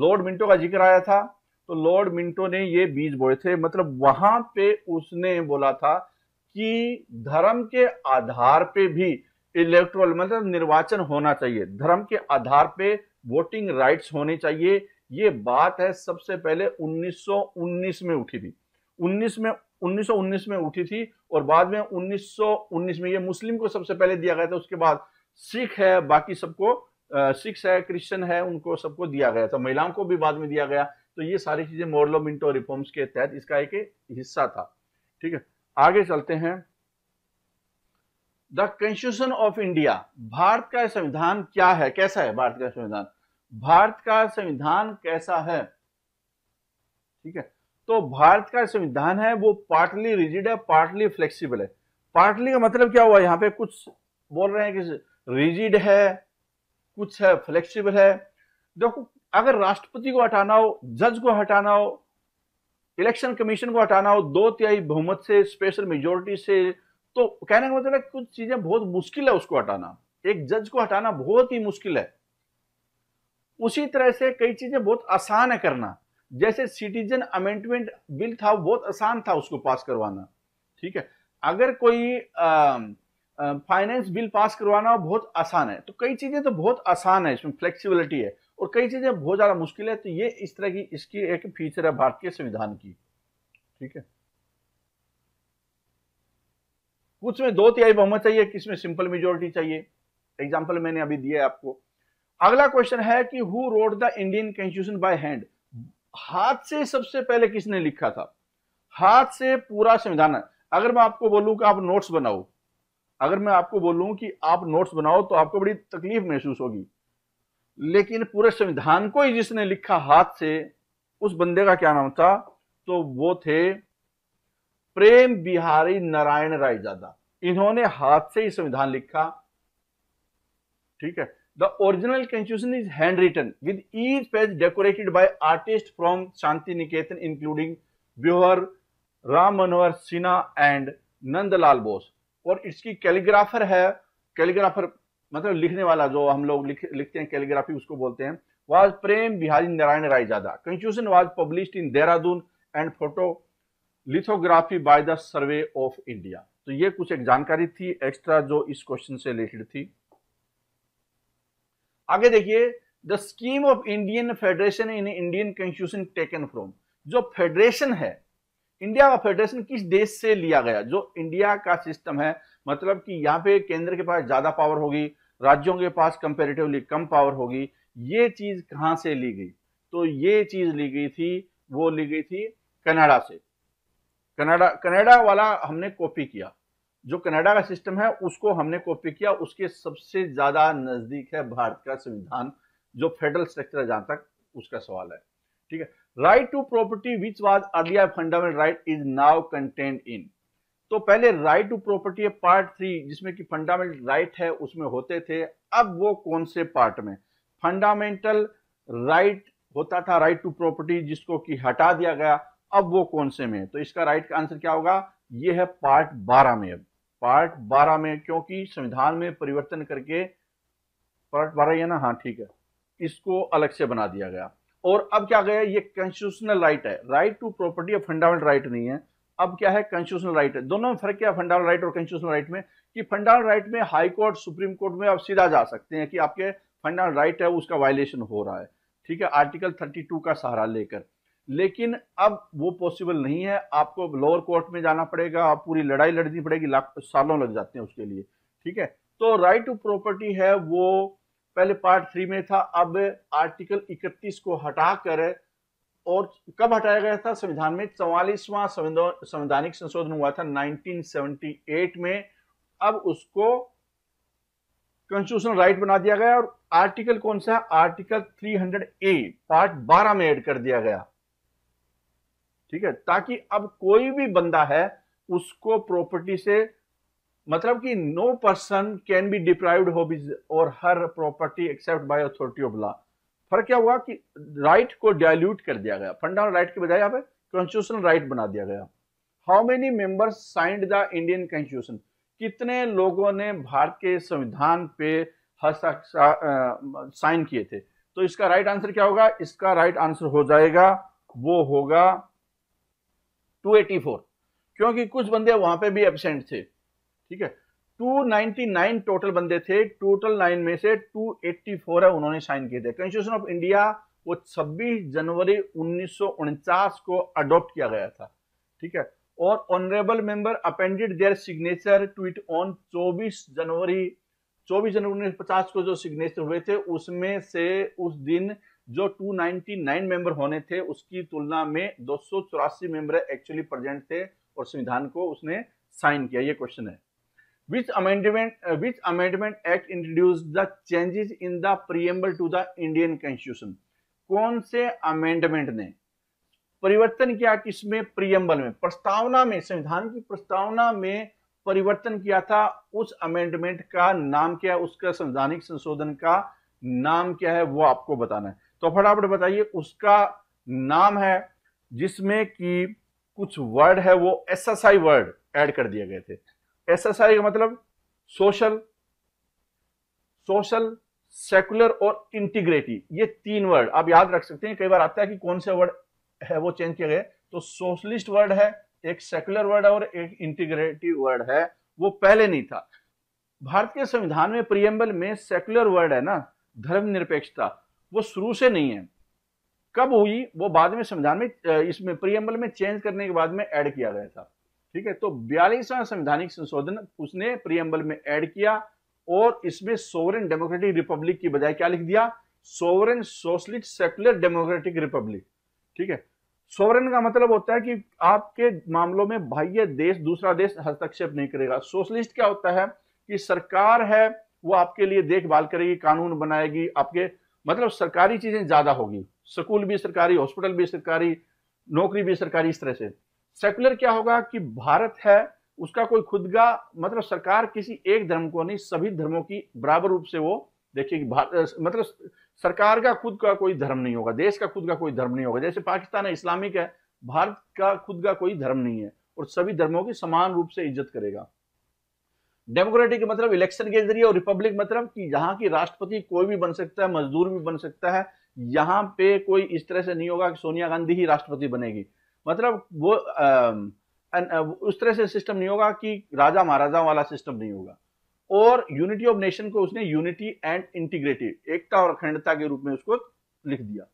[SPEAKER 1] लॉर्ड मिंटो का जिक्र आया था तो लॉर्ड मिंटो ने ये बीज बोए थे मतलब वहां पे उसने बोला था कि धर्म के आधार पे भी इलेक्ट्रोल मतलब निर्वाचन होना चाहिए धर्म के आधार पे वोटिंग राइट्स होने चाहिए ये बात है सबसे पहले 1919 में उठी थी 19 में 1919 में उठी थी और बाद में 1919 में ये मुस्लिम को सबसे पहले दिया गया था उसके बाद सिख है बाकी सबको सिक्स है क्रिश्चियन है उनको सबको दिया गया था महिलाओं को भी बाद में दिया गया तो ये सारी चीजें मोरलो मिंटो रिफॉर्म्स के तहत इसका एक हिस्सा था ठीक है आगे चलते हैं द कंस्टिट्यूशन ऑफ इंडिया भारत का संविधान क्या है कैसा है भारत का संविधान भारत का संविधान कैसा है ठीक है तो भारत का संविधान है वो पार्टली रिजिड है पार्टली फ्लेक्सिबल है पार्टली का मतलब क्या हुआ यहाँ पे कुछ बोल रहे हैं कि रिजिड है कुछ है फ्लेक्सिबल है देखो अगर राष्ट्रपति को हटाना हो जज को हटाना हो इलेक्शन कमीशन को हटाना हो दो तिहाई बहुमत से स्पेशल मेजोरिटी से तो कहने का मतलब कुछ चीजें बहुत मुश्किल है उसको हटाना एक जज को हटाना बहुत ही मुश्किल है उसी तरह से कई चीजें बहुत आसान है करना जैसे सिटीजन अमेंडमेंट बिल था बहुत आसान था उसको पास करवाना ठीक है अगर कोई आ, फाइनेंस बिल पास करवाना बहुत आसान है तो कई चीज़ें तो बहुत आसान है इसमें फ्लेक्सिबिलिटी है और कई चीज़ें बहुत ज़्यादा मुश्किल है तो ये इस तरह की इसकी एक फीचर है भारतीय संविधान की ठीक है कुछ में दो तिहाई बहुमत चाहिए किसमें सिंपल मेजोरिटी चाहिए एग्जाम्पल मैंने अभी दिया है आपको अगला क्वेश्चन है कि who wrote the Indian constitution by hand हाथ से सबसे पहले किसने लिखा था हाथ से पूरा संविधान अगर मैं आपको बोलूं कि आप नोट्स बनाओ अगर मैं आपको बोलूं कि आप नोट्स बनाओ तो आपको बड़ी तकलीफ महसूस होगी लेकिन पूरे संविधान को ही जिसने लिखा हाथ से उस बंदे का क्या नाम था तो वो थे प्रेम बिहारी नारायण रायजादा इन्होंने हाथ से ही संविधान लिखा ठीक है the original constitution is handwritten with each page decorated by artist from Shantiniketan including Beohar Ram Manohar Sinha and Nandalal Bose और इसकी कैलीग्राफर है कैलीग्राफर मतलब लिखने वाला जो हम लोग लिख, लिखते हैं कैलीग्राफी उसको बोलते हैं was Prem Behari Narain Raizada constitution was published in Dehradun and photolithography by the survey of India तो ये कुछ एक जानकारी थी एक्स्ट्रा जो इस क्वेश्चन से रिलेटेड थी आगे देखिए the scheme of Indian federation in Indian constitution taken from जो फेडरेशन है इंडिया का फेडरेशन किस देश से लिया गया जो इंडिया का सिस्टम है मतलब कि यहाँ पे केंद्र के पास ज्यादा पावर होगी राज्यों के पास कंपेरेटिवली कम पावर होगी ये चीज कहाँ से ली गई तो ये चीज ली गई थी वो ली गई थी कनाडा से कनाडा कनाडा वाला हमने कॉपी किया जो कनाडा का सिस्टम है उसको हमने कॉपी किया उसके सबसे ज्यादा नजदीक है भारत का संविधान जो फेडरल स्ट्रक्चर है जहां तक उसका सवाल है ठीक है right to property which was earlier fundamental right is now contained in तो पहले right to property part three जिसमें कि फंडामेंटल राइट है उसमें होते थे अब वो कौन से पार्ट में फंडामेंटल राइट right होता था राइट टू प्रॉपर्टी जिसको कि हटा दिया गया अब वो कौन से में तो इसका राइट का आंसर क्या होगा ये है पार्ट बारह में अब पार्ट बारह में क्योंकि संविधान में परिवर्तन करके पार्ट बारह है ना हाँ ठीक है इसको अलग से बना दिया गया और अब क्या गया ये कॉन्स्टिट्यूशनल राइट है राइट टू प्रॉपर्टी अब फंडामेंटल राइट नहीं है अब क्या है कॉन्स्टिट्यूशनल राइट है दोनों में फर्क क्या फंडामेंटल राइट और कॉन्स्टिट्यूशनल राइट में कि फंडामेंटल राइट में हाई कोर्ट सुप्रीम कोर्ट में आप सीधा जा सकते हैं कि आपके फंडामेंटल राइट है उसका वायलेशन हो रहा है ठीक है आर्टिकल टू का सहारा लेकर लेकिन अब वो पॉसिबल नहीं है आपको लोअर कोर्ट में जाना पड़ेगा आप पूरी लड़ाई लड़नी पड़ेगी लाख सालों लग जाते हैं उसके लिए ठीक है तो राइट टू प्रॉपर्टी है वो पहले पार्ट थ्री में था अब आर्टिकल 31 को हटाकर और कब हटाया गया था संविधान में चौवालीसवां संवैधानिक संशोधन हुआ था 1978 में अब उसको कॉन्स्टिट्यूशनल राइट बना दिया गया और आर्टिकल कौन सा है आर्टिकल 300 ए पार्ट 12 में ऐड कर दिया गया ठीक है ताकि अब कोई भी बंदा है उसको प्रॉपर्टी से मतलब कि no person can be deprived हो बिज और हर property except by authority of law फर्क क्या हुआ कि राइट को डायल्यूट कर दिया गया फंडामेंटल राइट के बजाय यहाँ पे कॉन्स्टिट्यूशनल राइट बना दिया गया how many members signed the Indian constitution कितने लोगों ने भारत के संविधान पे हस्ताक्षर साइन किए थे तो इसका राइट आंसर क्या होगा इसका राइट आंसर हो जाएगा वो होगा 284 क्योंकि कुछ बंदे वहां पे भी एबसेंट थे ठीक है 299 टोटल बंदे थे टोटल नाइन में से 284 है उन्होंने साइन किए थे कॉन्स्टिट्यूशन ऑफ इंडिया वो 26 जनवरी उन्नीस को अडॉप्ट किया गया था ठीक है और honourable member appended their signature to it on 24 January 24 जनवरी उन्नीस को जो सिग्नेचर हुए थे उसमें से उस दिन जो 299 मेंबर होने थे उसकी तुलना में दो मेंबर एक्चुअली प्रेजेंट थे और संविधान को उसने साइन किया ये क्वेश्चन है which amendment uh, which amendment act introduced the changes in the preamble to the indian constitution कौन से अमेंडमेंट ने परिवर्तन किया किसमें प्रियम्बल में प्रस्तावना में संविधान की प्रस्तावना में परिवर्तन किया था उस अमेंडमेंट का नाम क्या है उसका संवैधानिक संशोधन का नाम क्या है वो आपको बताना है तो फटाफट बताइए उसका नाम है जिसमें कि कुछ वर्ड है वो एसएसआई वर्ड ऐड कर दिए गए थे एसएसआई का मतलब सोशल सोशल सेकुलर और इंटीग्रेटी ये तीन वर्ड आप याद रख सकते हैं कई बार आता है कि कौन से वर्ड है वो चेंज किया गया तो सोशलिस्ट वर्ड है एक सेकुलर वर्ड और एक इंटीग्रेटिव वर्ड है वो पहले नहीं था भारत के संविधान में प्रियम्बल में सेकुलर वर्ड है ना धर्मनिरपेक्षता वो शुरू से नहीं है कब हुई वो बाद में संविधान में इसमें प्रियम्बल में चेंज करने के बाद में ऐड किया गया था ठीक है तो बयालीसवां संवैधानिक संशोधन उसने प्रियम्बल में ऐड किया और इसमें सोवरेन डेमोक्रेटिक रिपब्लिक की बजाय क्या लिख दिया sovereign socialist secular democratic republic ठीक है सोवरेन का मतलब होता है कि आपके मामलों में बाह्य देश दूसरा देश हस्तक्षेप नहीं करेगा सोशलिस्ट क्या होता है कि सरकार है वो आपके लिए देखभाल करेगी कानून बनाएगी आपके मतलब सरकारी चीजें ज्यादा होगी स्कूल भी सरकारी हॉस्पिटल भी सरकारी नौकरी भी सरकारी इस तरह से सेकुलर क्या होगा कि भारत है उसका कोई खुद का मतलब सरकार किसी एक धर्म को नहीं सभी धर्मों की बराबर रूप से वो देखिए मतलब सरकार का खुद का कोई धर्म नहीं होगा देश का खुद का कोई धर्म नहीं होगा जैसे पाकिस्तान है इस्लामिक है भारत का खुद का कोई धर्म नहीं है और सभी धर्मों की समान रूप से इज्जत करेगा डेमोक्रेटिक मतलब इलेक्शन के जरिए और रिपब्लिक मतलब कि यहाँ की राष्ट्रपति कोई भी बन सकता है मजदूर भी बन सकता है यहाँ पे कोई इस तरह से नहीं होगा कि सोनिया गांधी ही राष्ट्रपति बनेगी मतलब वो आ, उस तरह से सिस्टम नहीं होगा कि राजा महाराजा वाला सिस्टम नहीं होगा और यूनिटी ऑफ नेशन को उसने यूनिटी एंड इंटीग्रेटिव एकता और अखंडता के रूप में उसको लिख दिया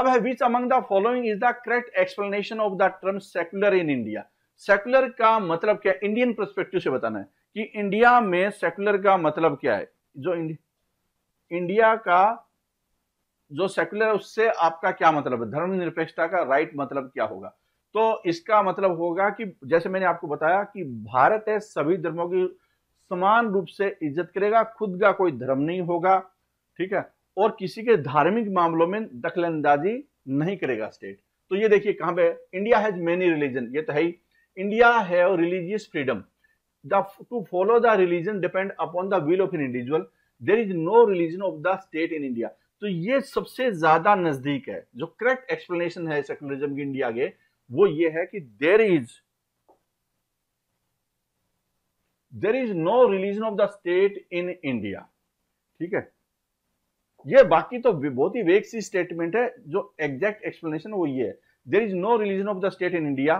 [SPEAKER 1] अब है which among the following is the correct explanation of the term secular in India secular का मतलब क्या इंडियन परस्पेक्टिव से बताना है कि इंडिया में सेकुलर का मतलब क्या है जो इंडिया का जो सेकुलर है उससे आपका क्या मतलब है धर्म निरपेक्षता का राइट मतलब क्या होगा तो इसका मतलब होगा कि जैसे मैंने आपको बताया कि भारत है सभी धर्मों की समान रूप से इज्जत करेगा खुद का कोई धर्म नहीं होगा ठीक है और किसी के धार्मिक मामलों में दखलंदाजी नहीं करेगा स्टेट तो ये देखिए कहां पे इंडिया हैज मेनी रिलीजन ये तो है ही इंडिया है religious freedom the to follow the religion depend upon the will of an individual there is no religion of the state in India तो ये सबसे ज्यादा नजदीक है जो करेक्ट एक्सप्लेनेशन है सेकुलरिज्म की इंडिया के वो ये है कि there is there is no religion of the state in India ठीक है ये बाकी तो बहुत ही वेग सी स्टेटमेंट है जो एग्जैक्ट एक्सप्लेनेशन वो ये है there is no religion of the state in India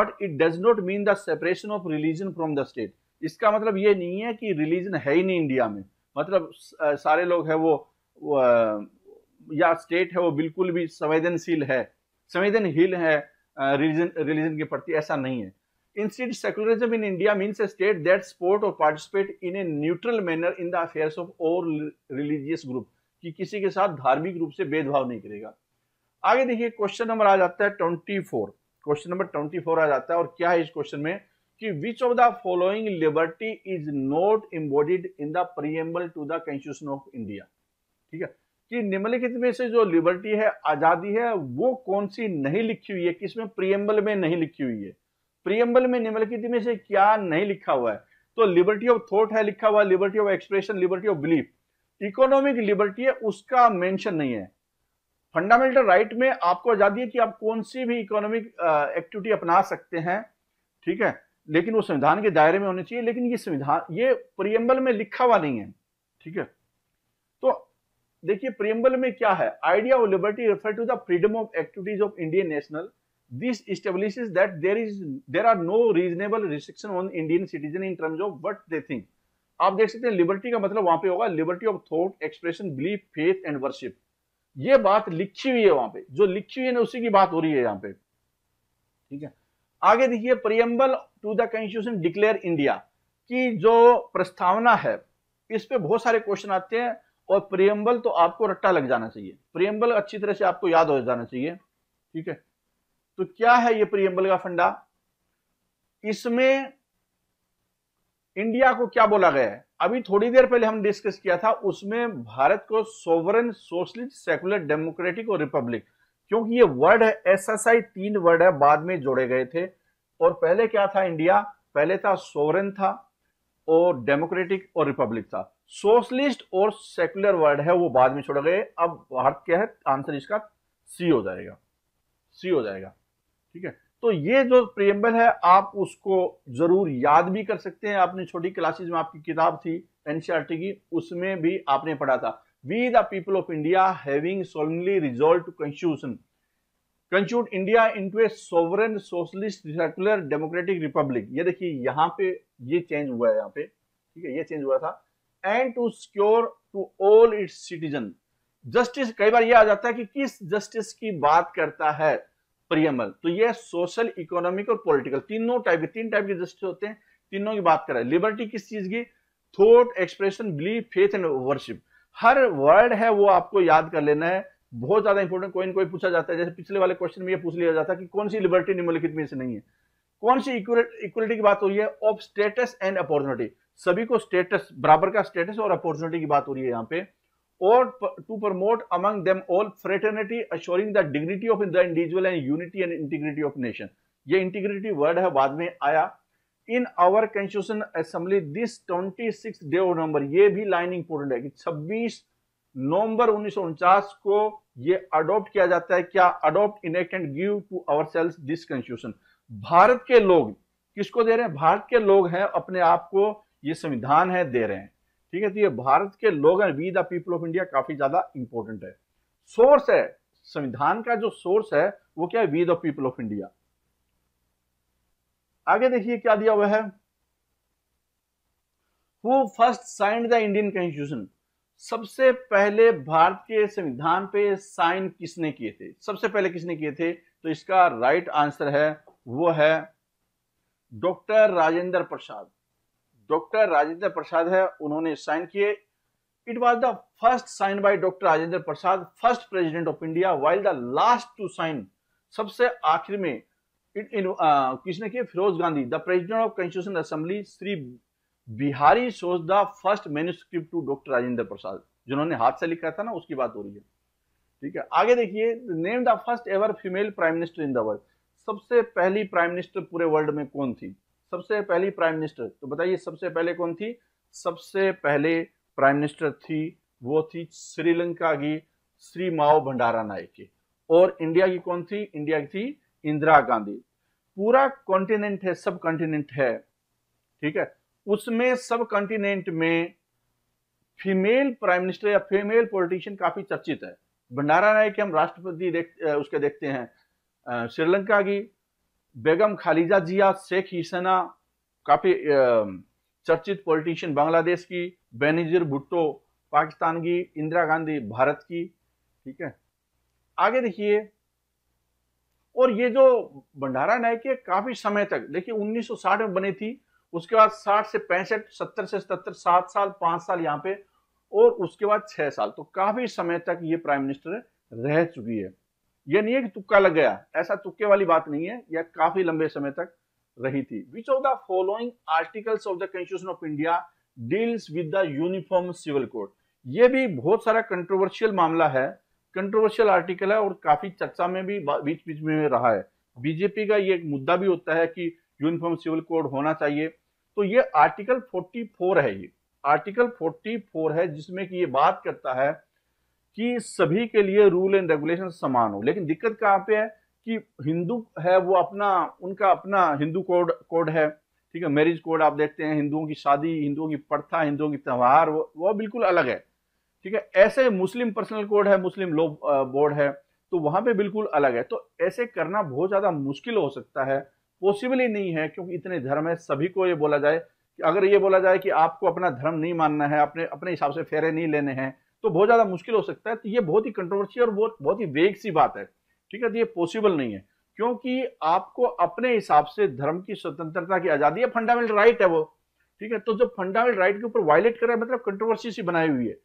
[SPEAKER 1] but it does not mean the separation of religion from the state इसका मतलब ये नहीं है कि रिलीजन है ही नहीं इंडिया में मतलब सारे लोग है वो या स्टेट है वो बिल्कुल भी संवेदनशील है संवेदनशील है रिलीजन रिलीजन के प्रति ऐसा नहीं है instead secularism in India means a state that support और participate in a neutral manner in the affairs of और रिलीजियस ग्रुप कि किसी के साथ धार्मिक रूप से भेदभाव नहीं करेगा आगे देखिए क्वेश्चन नंबर आ जाता है twenty four question number twenty four आ जाता है और क्या है इस क्वेश्चन में कि which of the following liberty is not embodied in the preamble to the constitution of India ठीक है कि निम्नलिखित में से जो लिबर्टी है आजादी है वो कौन सी नहीं लिखी हुई है किसमें प्रियम्बल में नहीं लिखी हुई है प्रियम्बल में निम्नलिखित में से क्या नहीं लिखा हुआ है तो लिबर्टी ऑफ थॉट है लिखा हुआ liberty of expression liberty of belief economic liberty है उसका मेंशन नहीं है फंडामेंटल राइट right में आपको आजादी है कि आप कौन सी भी इकोनॉमिक एक्टिविटी अपना सकते हैं ठीक है लेकिन वो संविधान के दायरे में होनी चाहिए लेकिन ये संविधान ये प्रियम्बल में लिखा हुआ नहीं है ठीक है देखिए प्रियम्बल में क्या है idea of liberty refer to the freedom of activities of Indian national this establish that there is there are no reasonable restriction on Indian citizen in terms of what they think आप देख सकते हैं liberty का मतलब वहां पे होगा liberty of thought expression belief faith and worship ये बात लिखी हुई है वहां पे जो लिखी हुई है ना उसी की बात हो रही है यहाँ पे ठीक है आगे देखिए preamble to the constitution declare India की जो प्रस्तावना है इस पे बहुत सारे क्वेश्चन आते हैं और प्रियम्बल तो आपको रट्टा लग जाना चाहिए प्रियम्बल अच्छी तरह से आपको याद हो जाना चाहिए ठीक है तो क्या है ये प्रियम्बल का फंडा इसमें इंडिया को क्या बोला गया है अभी थोड़ी देर पहले हम डिस्कस किया था उसमें भारत को सोवरन सोशलिस्ट सेकुलर डेमोक्रेटिक और रिपब्लिक क्योंकि ये वर्ड है एसएसआई तीन वर्ड है बाद में जोड़े गए थे और पहले क्या था इंडिया पहले था सोवरन था और डेमोक्रेटिक और रिपब्लिक था सोशलिस्ट और सेकुलर वर्ड है वो बाद में छोड़ गए अब भारत क्या है आंसर इसका सी हो जाएगा सी हो जाएगा ठीक है तो ये जो प्रियम्बल है आप उसको जरूर याद भी कर सकते हैं आपने छोटी क्लासेज में आपकी किताब थी एनसीआरटी e की उसमें भी आपने पढ़ा था we the people of India having solemnly resolve to constitution constitute India into a sovereign socialist secular democratic republic ये देखिए यहां पे ये चेंज हुआ है यहाँ पे ठीक है ये चेंज हुआ था and to secure to all its citizen justice कई बार यह आ जाता है कि किस जस्टिस की बात करता है प्रियमल तो यह सोशल इकोनॉमिक और पॉलिटिकल तीनों टाइप के तीन टाइप के जस्टिस होते हैं तीनों की बात कर रहा है लिबर्टी किस चीज की thought expression belief faith and worship हर वर्ड है वो आपको याद कर लेना है बहुत ज्यादा इंपॉर्टेंट कोई कोई पूछा जाता है जैसे पिछले वाले क्वेश्चन में ये पूछ लिया जाता है कि कौन सी लिबर्टी निम्नलिखित में से नहीं है कौन सी इक्वलिटी की बात हो रही है ऑफ स्टेटस एंड अपॉर्चुनिटी सभी को स्टेटस बराबर का स्टेटस और अपॉर्चुनिटी की बात हो रही है यहाँ पे और to promote among them all fraternity assuring the dignity of the individual and unity and integrity of nation ये इंटीग्रिटी वर्ड है बाद में आया in our constitution assembly this 26 day of November ये भी लाइन इंपोर्टेंट है कि 26 नवंबर 1949 को ये अडॉप्ट किया जाता है क्या adopt enact and give to our self this constitution Bharat के लोग किसको दे रहे हैं भारत के लोग हैं अपने आप को ये संविधान है दे रहे हैं ठीक है तो ये भारत के लोग हैं we the people of India काफी ज्यादा इंपॉर्टेंट है सोर्स है संविधान का जो सोर्स है वो क्या है we the people of India आगे देखिए क्या दिया हुआ है who first signed the Indian constitution सबसे पहले भारत के संविधान पे साइन किसने किए थे सबसे पहले किसने किए थे तो इसका राइट आंसर है वो है डॉक्टर राजेंद्र प्रसाद डॉक्टर राजेंद्र प्रसाद है उन्होंने साइन किए it was the first sign by doctor Rajendra Prasad first president of India while the last to sign सबसे आखिर में इन, इन आ, किसने किए Feroze Gandhi the president of constitution assembly Shri Bihari shows the first manuscript to doctor Rajendra Prasad जिन्होंने हाथ से लिखा था ना उसकी बात हो रही है ठीक है आगे देखिए name the first ever female prime minister in the world सबसे पहली प्राइम मिनिस्टर पूरे वर्ल्ड में कौन थी सबसे पहली प्राइम मिनिस्टर तो बताइए सबसे पहले कौन थी सबसे पहले प्राइम मिनिस्टर थी वो थी श्रीलंका की श्री माओ भंडारा नायक और इंडिया की कौन थी इंडिया की थी इंदिरा गांधी पूरा कॉन्टिनेंट है सब कॉन्टिनेंट है ठीक है उसमें सब कॉन्टिनेंट में फीमेल प्राइम मिनिस्टर या फीमेल पॉलिटिशियन काफी चर्चित है भंडारा नायक हम राष्ट्रपति देख, उसके देखते हैं श्रीलंका की बेगम खालिजा जिया शेख हिसना काफ़ी चर्चित पॉलिटिशियन बांग्लादेश की बेनजीर भुट्टो पाकिस्तान की इंदिरा गांधी भारत की ठीक है आगे देखिए और ये जो भंडारा नायक के काफ़ी समय तक देखिए 1960 में बनी थी उसके बाद 60 से पैंसठ 70 से सत्तर सात साल पांच साल यहां पे और उसके बाद छह साल तो काफ़ी समय तक ये प्राइम मिनिस्टर रह चुकी है यह नहीं है कि तुक्का लग गया ऐसा तुक्के वाली बात नहीं है यह काफी लंबे समय तक रही थी which of the following articles of the constitution of India deals with the uniform civil code ये भी बहुत सारा कंट्रोवर्शियल मामला है कंट्रोवर्शियल आर्टिकल है और काफी चर्चा में भी बीच बीच में रहा है बीजेपी का ये एक मुद्दा भी होता है कि यूनिफॉर्म सिविल कोड होना चाहिए तो ये आर्टिकल 44 है ये आर्टिकल 44 है जिसमें कि ये बात करता है कि सभी के लिए रूल एंड रेगुलेशन समान हो लेकिन दिक्कत कहाँ पे है कि हिंदू है वो अपना उनका अपना हिंदू कोड कोड है ठीक है मैरिज कोड आप देखते हैं हिंदुओं की शादी हिंदुओं की प्रथा हिंदुओं की त्यौहार वो, वो बिल्कुल अलग है ठीक है ऐसे मुस्लिम पर्सनल कोड है मुस्लिम लो बोर्ड है तो वहाँ पे बिल्कुल अलग है तो ऐसे करना बहुत ज़्यादा मुश्किल हो सकता है पॉसिबल ही नहीं है क्योंकि इतने धर्म है सभी को ये बोला जाए कि अगर ये बोला जाए कि आपको अपना धर्म नहीं मानना है अपने अपने हिसाब से फेरे नहीं लेने हैं तो बहुत ज़्यादा मुश्किल हो सकता है तो ये बहुत ही कंट्रोवर्सी और बहुत बहुत ही वेग सी बात है ठीक है तो ये पॉसिबल नहीं है क्योंकि आपको अपने हिसाब से धर्म की स्वतंत्रता की आज़ादी है फंडामेंटल राइट है वो ठीक है तो जब फंडामेंटल राइट के ऊपर वायलेट कर रहा है मतलब कंट्रोवर्सी सी बनाई हुई है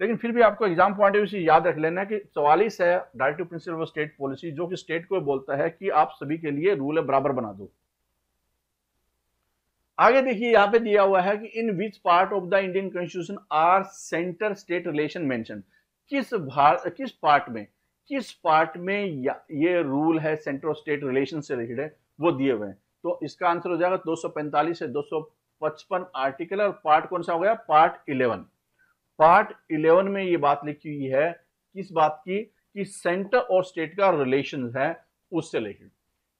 [SPEAKER 1] लेकिन फिर भी आपको एग्जाम पॉइंट ऑफ व्यू से याद रख लेना है कि चवालीस है directive principle of state policy जो कि स्टेट को बोलता है कि आप सभी के लिए रूल है बराबर बना दो आगे देखिए यहाँ पे दिया हुआ है कि in which part of the Indian constitution are centre state relation mention किस भार किस पार्ट में किस पार्ट में ये रूल है सेंटर स्टेट रिलेशन से रिलेटेड है वो दिए हुए हैं तो इसका आंसर हो जाएगा 245 से 255 आर्टिकल और पार्ट कौन सा हो गया पार्ट 11 पार्ट 11 में ये बात लिखी हुई है किस बात की कि सेंटर और स्टेट का रिलेशन है उससे रिलेटेड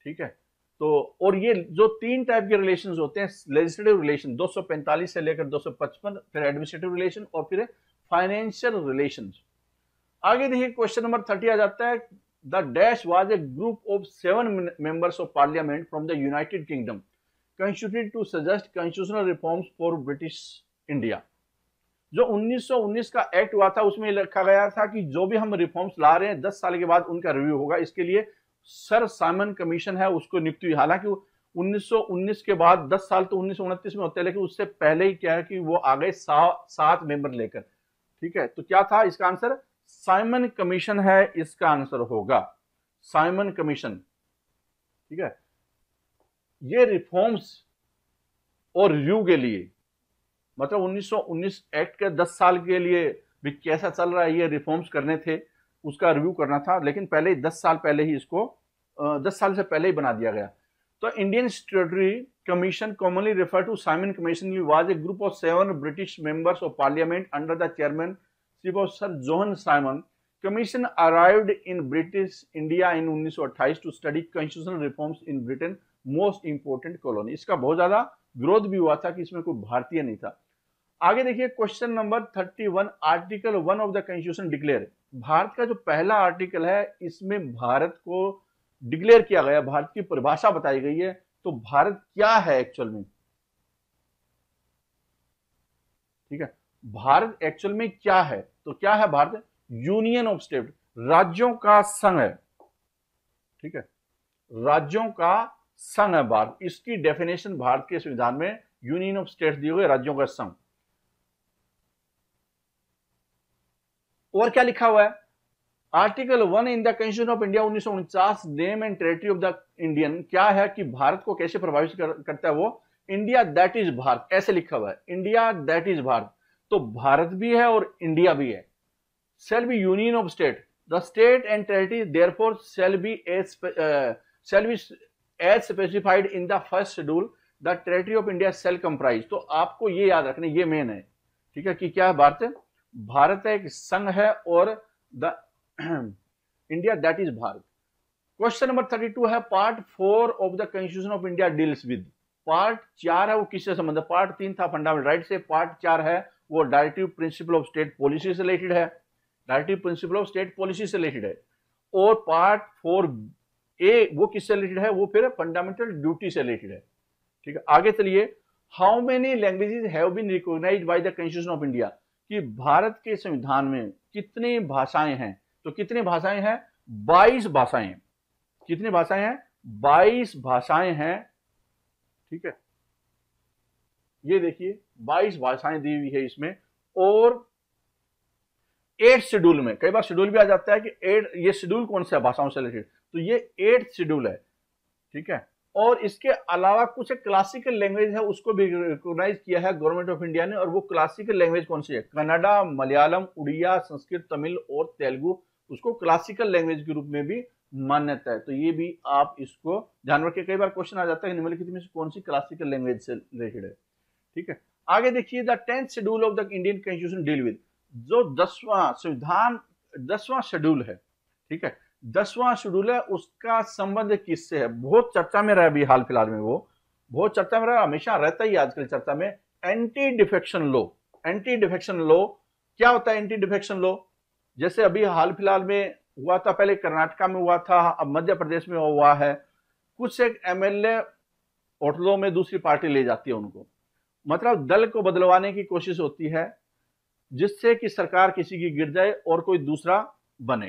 [SPEAKER 1] ठीक है तो और ये जो तीन टाइप के रिलेशन होते हैं लेजिस्लेटिव रिलेशन 245 से लेकर 255 फिर एडमिनिस्ट्रेटिव रिलेशन और फिर फाइनेंशियल रिलेशन आगे देखिए क्वेश्चन नंबर थर्टी आ जाता है the dash was a group of seven members of parliament from the United Kingdom constitute to suggest constitutional reforms for British India जो 1919 का एक्ट हुआ था उसमें लिखा गया था कि जो भी हम रिफॉर्म्स ला रहे हैं 10 साल के बाद उनका रिव्यू होगा इसके लिए सर साइमन कमीशन है उसको नियुक्ति हुई हालांकि 1919 के बाद 10 साल तो उन्नीस में होते हैं लेकिन उससे पहले ही क्या है कि वो आ गए सा, सात मेंबर लेकर ठीक है तो क्या था इसका आंसर साइमन कमीशन है इसका आंसर होगा साइमन कमीशन ठीक है ये रिफॉर्म्स और रिव्यू के लिए मतलब 1919 एक्ट के 10 साल के लिए भी कैसा चल रहा है ये रिफॉर्म्स करने थे उसका रिव्यू करना था लेकिन पहले ही दस साल पहले ही इसको दस साल से पहले ही बना दिया गया तो Indian statutory commission commonly refer to Simon commission was a group of seven British members of parliament under the chairman Shri sir John Simon commission arrived in British India in 1928 to study constitutional reforms in Britain most important colony इसका बहुत ज्यादा growth भी हुआ था कि इसमें कोई भारतीय नहीं था आगे देखिए question number thirty article one of the constitution declare Bharat का जो पहला आर्टिकल है इसमें भारत को डिक्लेयर किया गया भारत की परिभाषा बताई गई है तो भारत क्या है एक्चुअल में ठीक है भारत एक्चुअल में क्या है तो क्या है भारत यूनियन ऑफ स्टेट राज्यों का संघ है ठीक है राज्यों का संघ है भारत इसकी डेफिनेशन भारत के संविधान में यूनियन ऑफ स्टेट दिए हुए राज्यों का संघ और क्या लिखा हुआ है article one in the constitution of India उन्नीस name and territory of the Indian क्या है कि भारत को कैसे प्रभावित कर, करता है वो इंडिया दैट इज भारत ऐसे लिखा हुआ है इंडिया दैट इज भारत तो भारत भी है और इंडिया भी है shall be union of state the state and territory thereof shall be as shall be as specified in the first schedule the territory of India shall comprise तो आपको ये याद रखना ये मेन है ठीक है कि क्या है भारत भारत एक संघ है और the <clears throat> India, that is Bharat question number two है part four of the constitution of India deals with part चार है वो किससे संबंध है पार्ट तीन था फंडामेंटल राइट से पार्ट चार है वो directive principle of state policy से रिलेटेड है directive principle of state policy से रिलेटेड है और पार्ट फोर ए वो किससे रिलेटेड है वो फिर फंडामेंटल ड्यूटी से रिलेटेड है ठीक है आगे चलिए how many languages have been recognize by the constitution of India कि भारत के संविधान में कितनी भाषाएं हैं तो कितनी भाषाएं हैं बाईस भाषाएं कितनी भाषाएं हैं बाईस भाषाएं हैं ठीक है ये देखिए बाईस भाषाएं दी हुई है इसमें और एट शेड्यूल में कई बार शेड्यूल भी आ जाता है कि एट ये शेड्यूल कौन सा भाषाओं से रिलेटेड तो ये एट शेड्यूल है ठीक है और इसके अलावा कुछ क्लासिकल लैंग्वेज है उसको भी रिकॉग्नाइज किया है गवर्नमेंट ऑफ इंडिया ने और वो क्लासिकल लैंग्वेज कौन सी है कन्नडा मलयालम उड़िया संस्कृत तमिल और तेलुगु उसको क्लासिकल लैंग्वेज के रूप में भी मान्यता है तो ये भी आप इसको ध्यान रखिए कई बार क्वेश्चन आ जाता है निम्नलिखित में से कौन सी क्लासिकल लैंग्वेज से रिलेटेड है ठीक है आगे देखिए the tenth schedule of the Indian constitution deal with जो दसवां संविधान दसवां शेड्यूल है ठीक है दसवां शेड्यूल है उसका संबंध किससे है बहुत चर्चा में रहा अभी हाल फिलहाल में वो बहुत चर्चा में रहा हमेशा रहता ही आजकल चर्चा में anti defection law anti defection law क्या होता है एंटी डिफेक्शन लो जैसे अभी हाल फिलहाल में हुआ था पहले कर्नाटका में हुआ था अब मध्य प्रदेश में हुआ है कुछ एक एमएलए होटलों में दूसरी पार्टी ले जाती है उनको मतलब दल को बदलवाने की कोशिश होती है जिससे कि सरकार किसी की गिर जाए और कोई दूसरा बने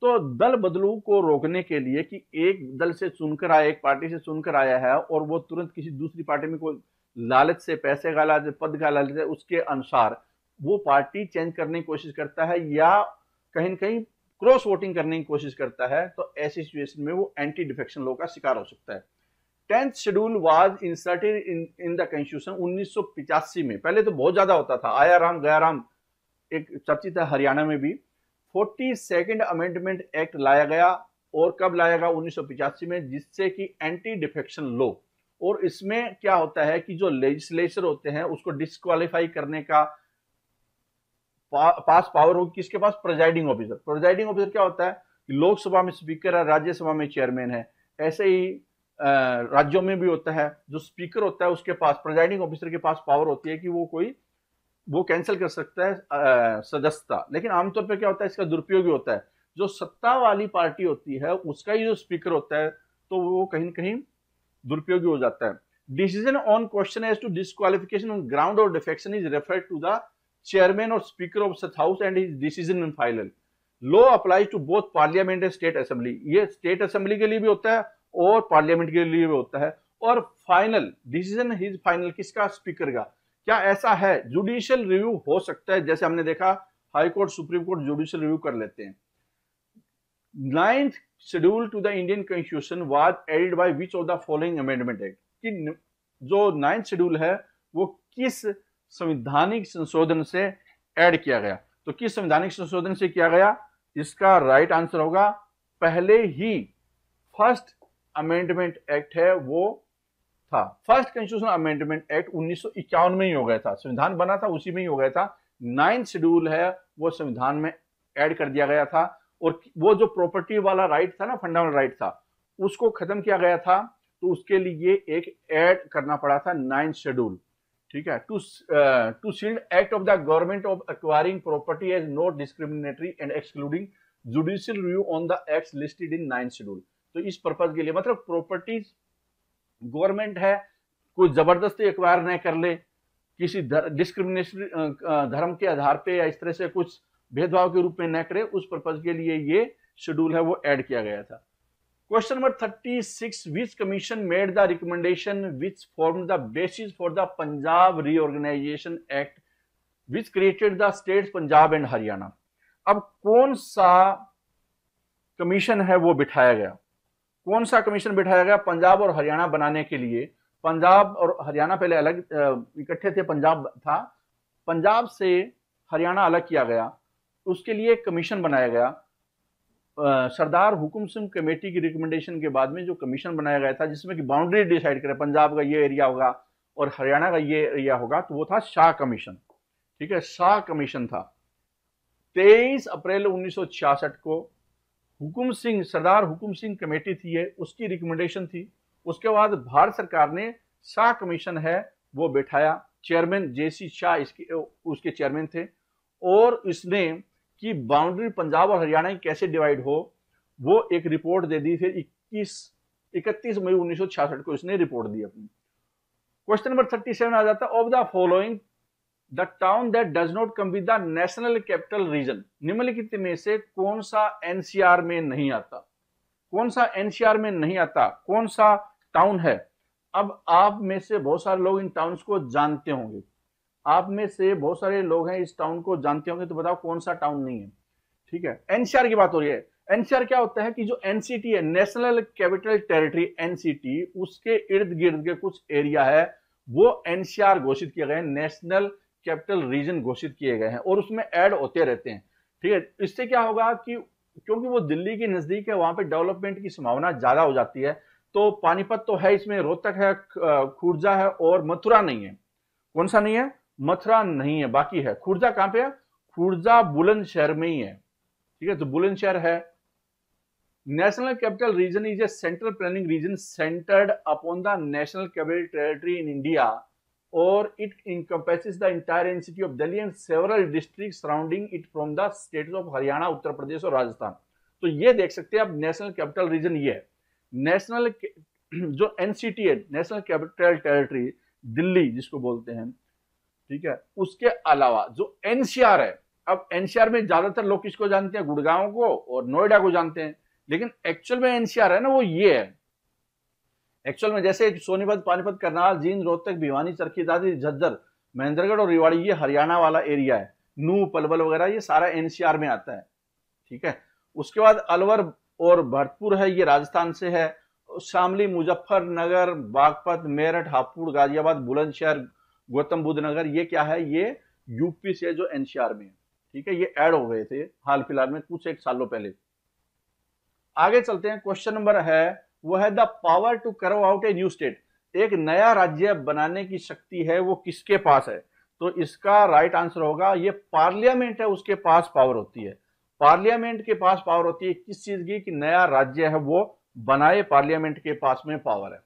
[SPEAKER 1] तो दल बदलू को रोकने के लिए कि एक दल से चुनकर आया एक पार्टी से चुनकर आया है और वो तुरंत किसी दूसरी पार्टी में कोई लालच से पैसे का लालच पद का लालच है उसके अनुसार वो पार्टी चेंज करने की कोशिश करता है या कहीं ना कहीं क्रॉस वोटिंग करने की कोशिश करता है तो ऐसी सिचुएशन में वो एंटी डिफेक्शन लॉ का शिकार हो सकता है tenth schedule was inserted in in the constitution 1985 में पहले तो बहुत ज्यादा होता था आया राम गया राम एक चर्चित है हरियाणा में भी फोर्टी सेकेंड अमेंडमेंट एक्ट लाया गया और कब लाया गया उन्नीस में जिससे कि एंटी डिफेक्शन लॉ और इसमें क्या होता है कि जो लेजिस्लेचर होते हैं उसको डिस्कालीफाई करने का पा, पास पावर होगी किसके पास प्रिजाइडिंग ऑफिसर प्रिजाइडिंग ऑफिसर क्या होता है लोकसभा में स्पीकर है राज्यसभा में चेयरमैन है ऐसे ही राज्यों में भी होता है जो स्पीकर होता है उसके पास प्रिजाइडिंग ऑफिसर के पास पावर होती है कि वो कोई वो कैंसिल कर सकता है सदस्यता लेकिन आमतौर पर क्या होता है इसका दुरुपयोग भी होता है जो सत्ता वाली पार्टी होती है उसका ही जो स्पीकर होता है तो वो कहीं ना कहीं दुरुपयोगी हो जाता है decision on question as to disqualification on ground of defection is referred to the chairman or speaker of such house and his decision in final law applies to both parliament and state assembly ये state assembly के लिए भी होता है और parliament के लिए भी होता है और final decision his final किसका speaker का क्या ऐसा है जुडिशियल रिव्यू हो सकता है जैसे हमने देखा high court supreme court judicial review कर लेते हैं ninth schedule to the Indian constitution was added by which of the following amendment act कि जो नाइन्थ शेड्यूल है वो किस संविधानिक संशोधन से ऐड किया गया तो किस संविधानिक संशोधन से किया गया इसका राइट आंसर होगा पहले ही फर्स्ट अमेंडमेंट एक्ट है वो था फर्स्ट कॉन्स्टिट्यूशन अमेंडमेंट एक्ट उन्नीस में ही हो गया था संविधान बना था उसी में ही हो गया था नाइन्थ शेड्यूल है वो संविधान में ऐड कर दिया गया था और वो जो प्रॉपर्टी वाला राइट था ना फंडामेंटल राइट था उसको खत्म किया गया था तो उसके लिए एक ऐड करना पड़ा था नाइन्थ शेड्यूल ठीक है to to shield act of the government of acquiring property as not discriminatory and excluding judicial review on the act listed in nine schedule तो इस पर्पज के लिए मतलब प्रॉपर्टी गवर्नमेंट है कोई जबरदस्ती एक्वायर नहीं कर ले किसी डिस्क्रिमिनेशन uh, uh, धर्म के आधार पे या इस तरह से कुछ भेदभाव के रूप में न करे उस पर्पज के लिए ये शेड्यूल है वो ऐड किया गया था question number thirty six which commission made the recommendation which form the basis for the Punjab reorganisation act which created the state Punjab and Haryana अब कौन सा कमीशन है वो बिठाया गया कौन सा कमीशन बिठाया गया पंजाब और हरियाणा बनाने के लिए पंजाब और हरियाणा पहले अलग इकट्ठे थे पंजाब था पंजाब से हरियाणा अलग किया गया उसके लिए कमीशन बनाया गया सरदार हुकुम सिंह कमेटी की रिकमेंडेशन के बाद में जो कमीशन बनाया गया था जिसमें कि बाउंड्री डिसाइड करें पंजाब का ये एरिया होगा और हरियाणा का ये एरिया होगा तो वो था शाह कमीशन ठीक है शाह कमीशन था 23 अप्रैल 1966 को हुकुम सिंह सरदार हुकुम सिंह कमेटी थी ये उसकी रिकमेंडेशन थी उसके बाद भारत सरकार ने शाह कमीशन है वो बैठाया चेयरमैन जे शाह इसके उसके चेयरमैन थे और इसने कि बाउंड्री पंजाब और हरियाणा की कैसे डिवाइड हो वो एक रिपोर्ट दे दी फिर 21 इकतीस मई 1966 को इसने रिपोर्ट दी अपनी क्वेश्चन नंबर 37 आ जाता है of the following the town that does not come with the national capital region निम्नलिखित में से कौन सा एनसीआर में नहीं आता कौन सा एनसीआर में नहीं आता कौन सा टाउन है अब आप में से बहुत सारे लोग इन टाउन्स को जानते होंगे आप में से बहुत सारे लोग हैं इस टाउन को जानते होंगे तो बताओ कौन सा टाउन नहीं है ठीक है एनसीआर की बात हो रही है एनसीआर क्या होता है कि जो एनसीटी है नेशनल कैपिटल टेरिटरी एनसीटी उसके इर्द गिर्द के कुछ एरिया है वो एनसीआर घोषित किए गए हैं नेशनल कैपिटल रीजन घोषित किए गए हैं और उसमें ऐड होते रहते हैं ठीक है इससे क्या होगा कि क्योंकि वो दिल्ली के नजदीक है वहां पे डेवलपमेंट की संभावना ज्यादा हो जाती है तो पानीपत तो है इसमें रोहतक है खुर्जा है और मथुरा नहीं है कौन सा नहीं है मथुरा नहीं है बाकी है खुर्जा कहां पे है खुर्जा बुलंदशहर में ही है ठीक है तो बुलंदशहर है national capital region is a central planning region centred upon the national capital territory in India और it encompasses the entire city of Delhi and several district surrounding it from the state of Haryana Uttar Pradesh और राजस्थान तो ये देख सकते हैं आप national capital reason ये है नेशनल <clears throat> जो एनसीटी है नेशनल कैपिटल टेरिटरी दिल्ली जिसको बोलते हैं ठीक है उसके अलावा जो एनसीआर है अब एनसीआर में ज्यादातर लोग किसको जानते हैं गुड़गांव को और नोएडा को जानते हैं लेकिन एक्चुअल में एनसीआर है ना वो ये है एक्चुअल में जैसे सोनीपत पानीपत करनाल जींद रोहतक भिवानी चरखी दादी झज्जर महेंद्रगढ़ और रिवाड़ी ये हरियाणा वाला एरिया है नू पलवल वगैरह ये सारा एनसीआर में आता है ठीक है उसके बाद अलवर और भरतपुर है ये राजस्थान से है शामली मुजफ्फरनगर बागपत मेरठ हापुड़ गाजियाबाद बुलंदशहर गौतम बुद्ध नगर ये क्या है ये यूपी से जो एनसीआर में ठीक है ये ऐड हो गए थे हाल फिलहाल में कुछ एक सालों पहले आगे चलते हैं क्वेश्चन नंबर है वो है the power to carve out a new state एक नया राज्य बनाने की शक्ति है वो किसके पास है तो इसका राइट आंसर होगा ये पार्लियामेंट है उसके पास पावर होती है पार्लियामेंट के पास पावर होती है किस चीज की कि नया राज्य है वो बनाए पार्लियामेंट के पास में पावर है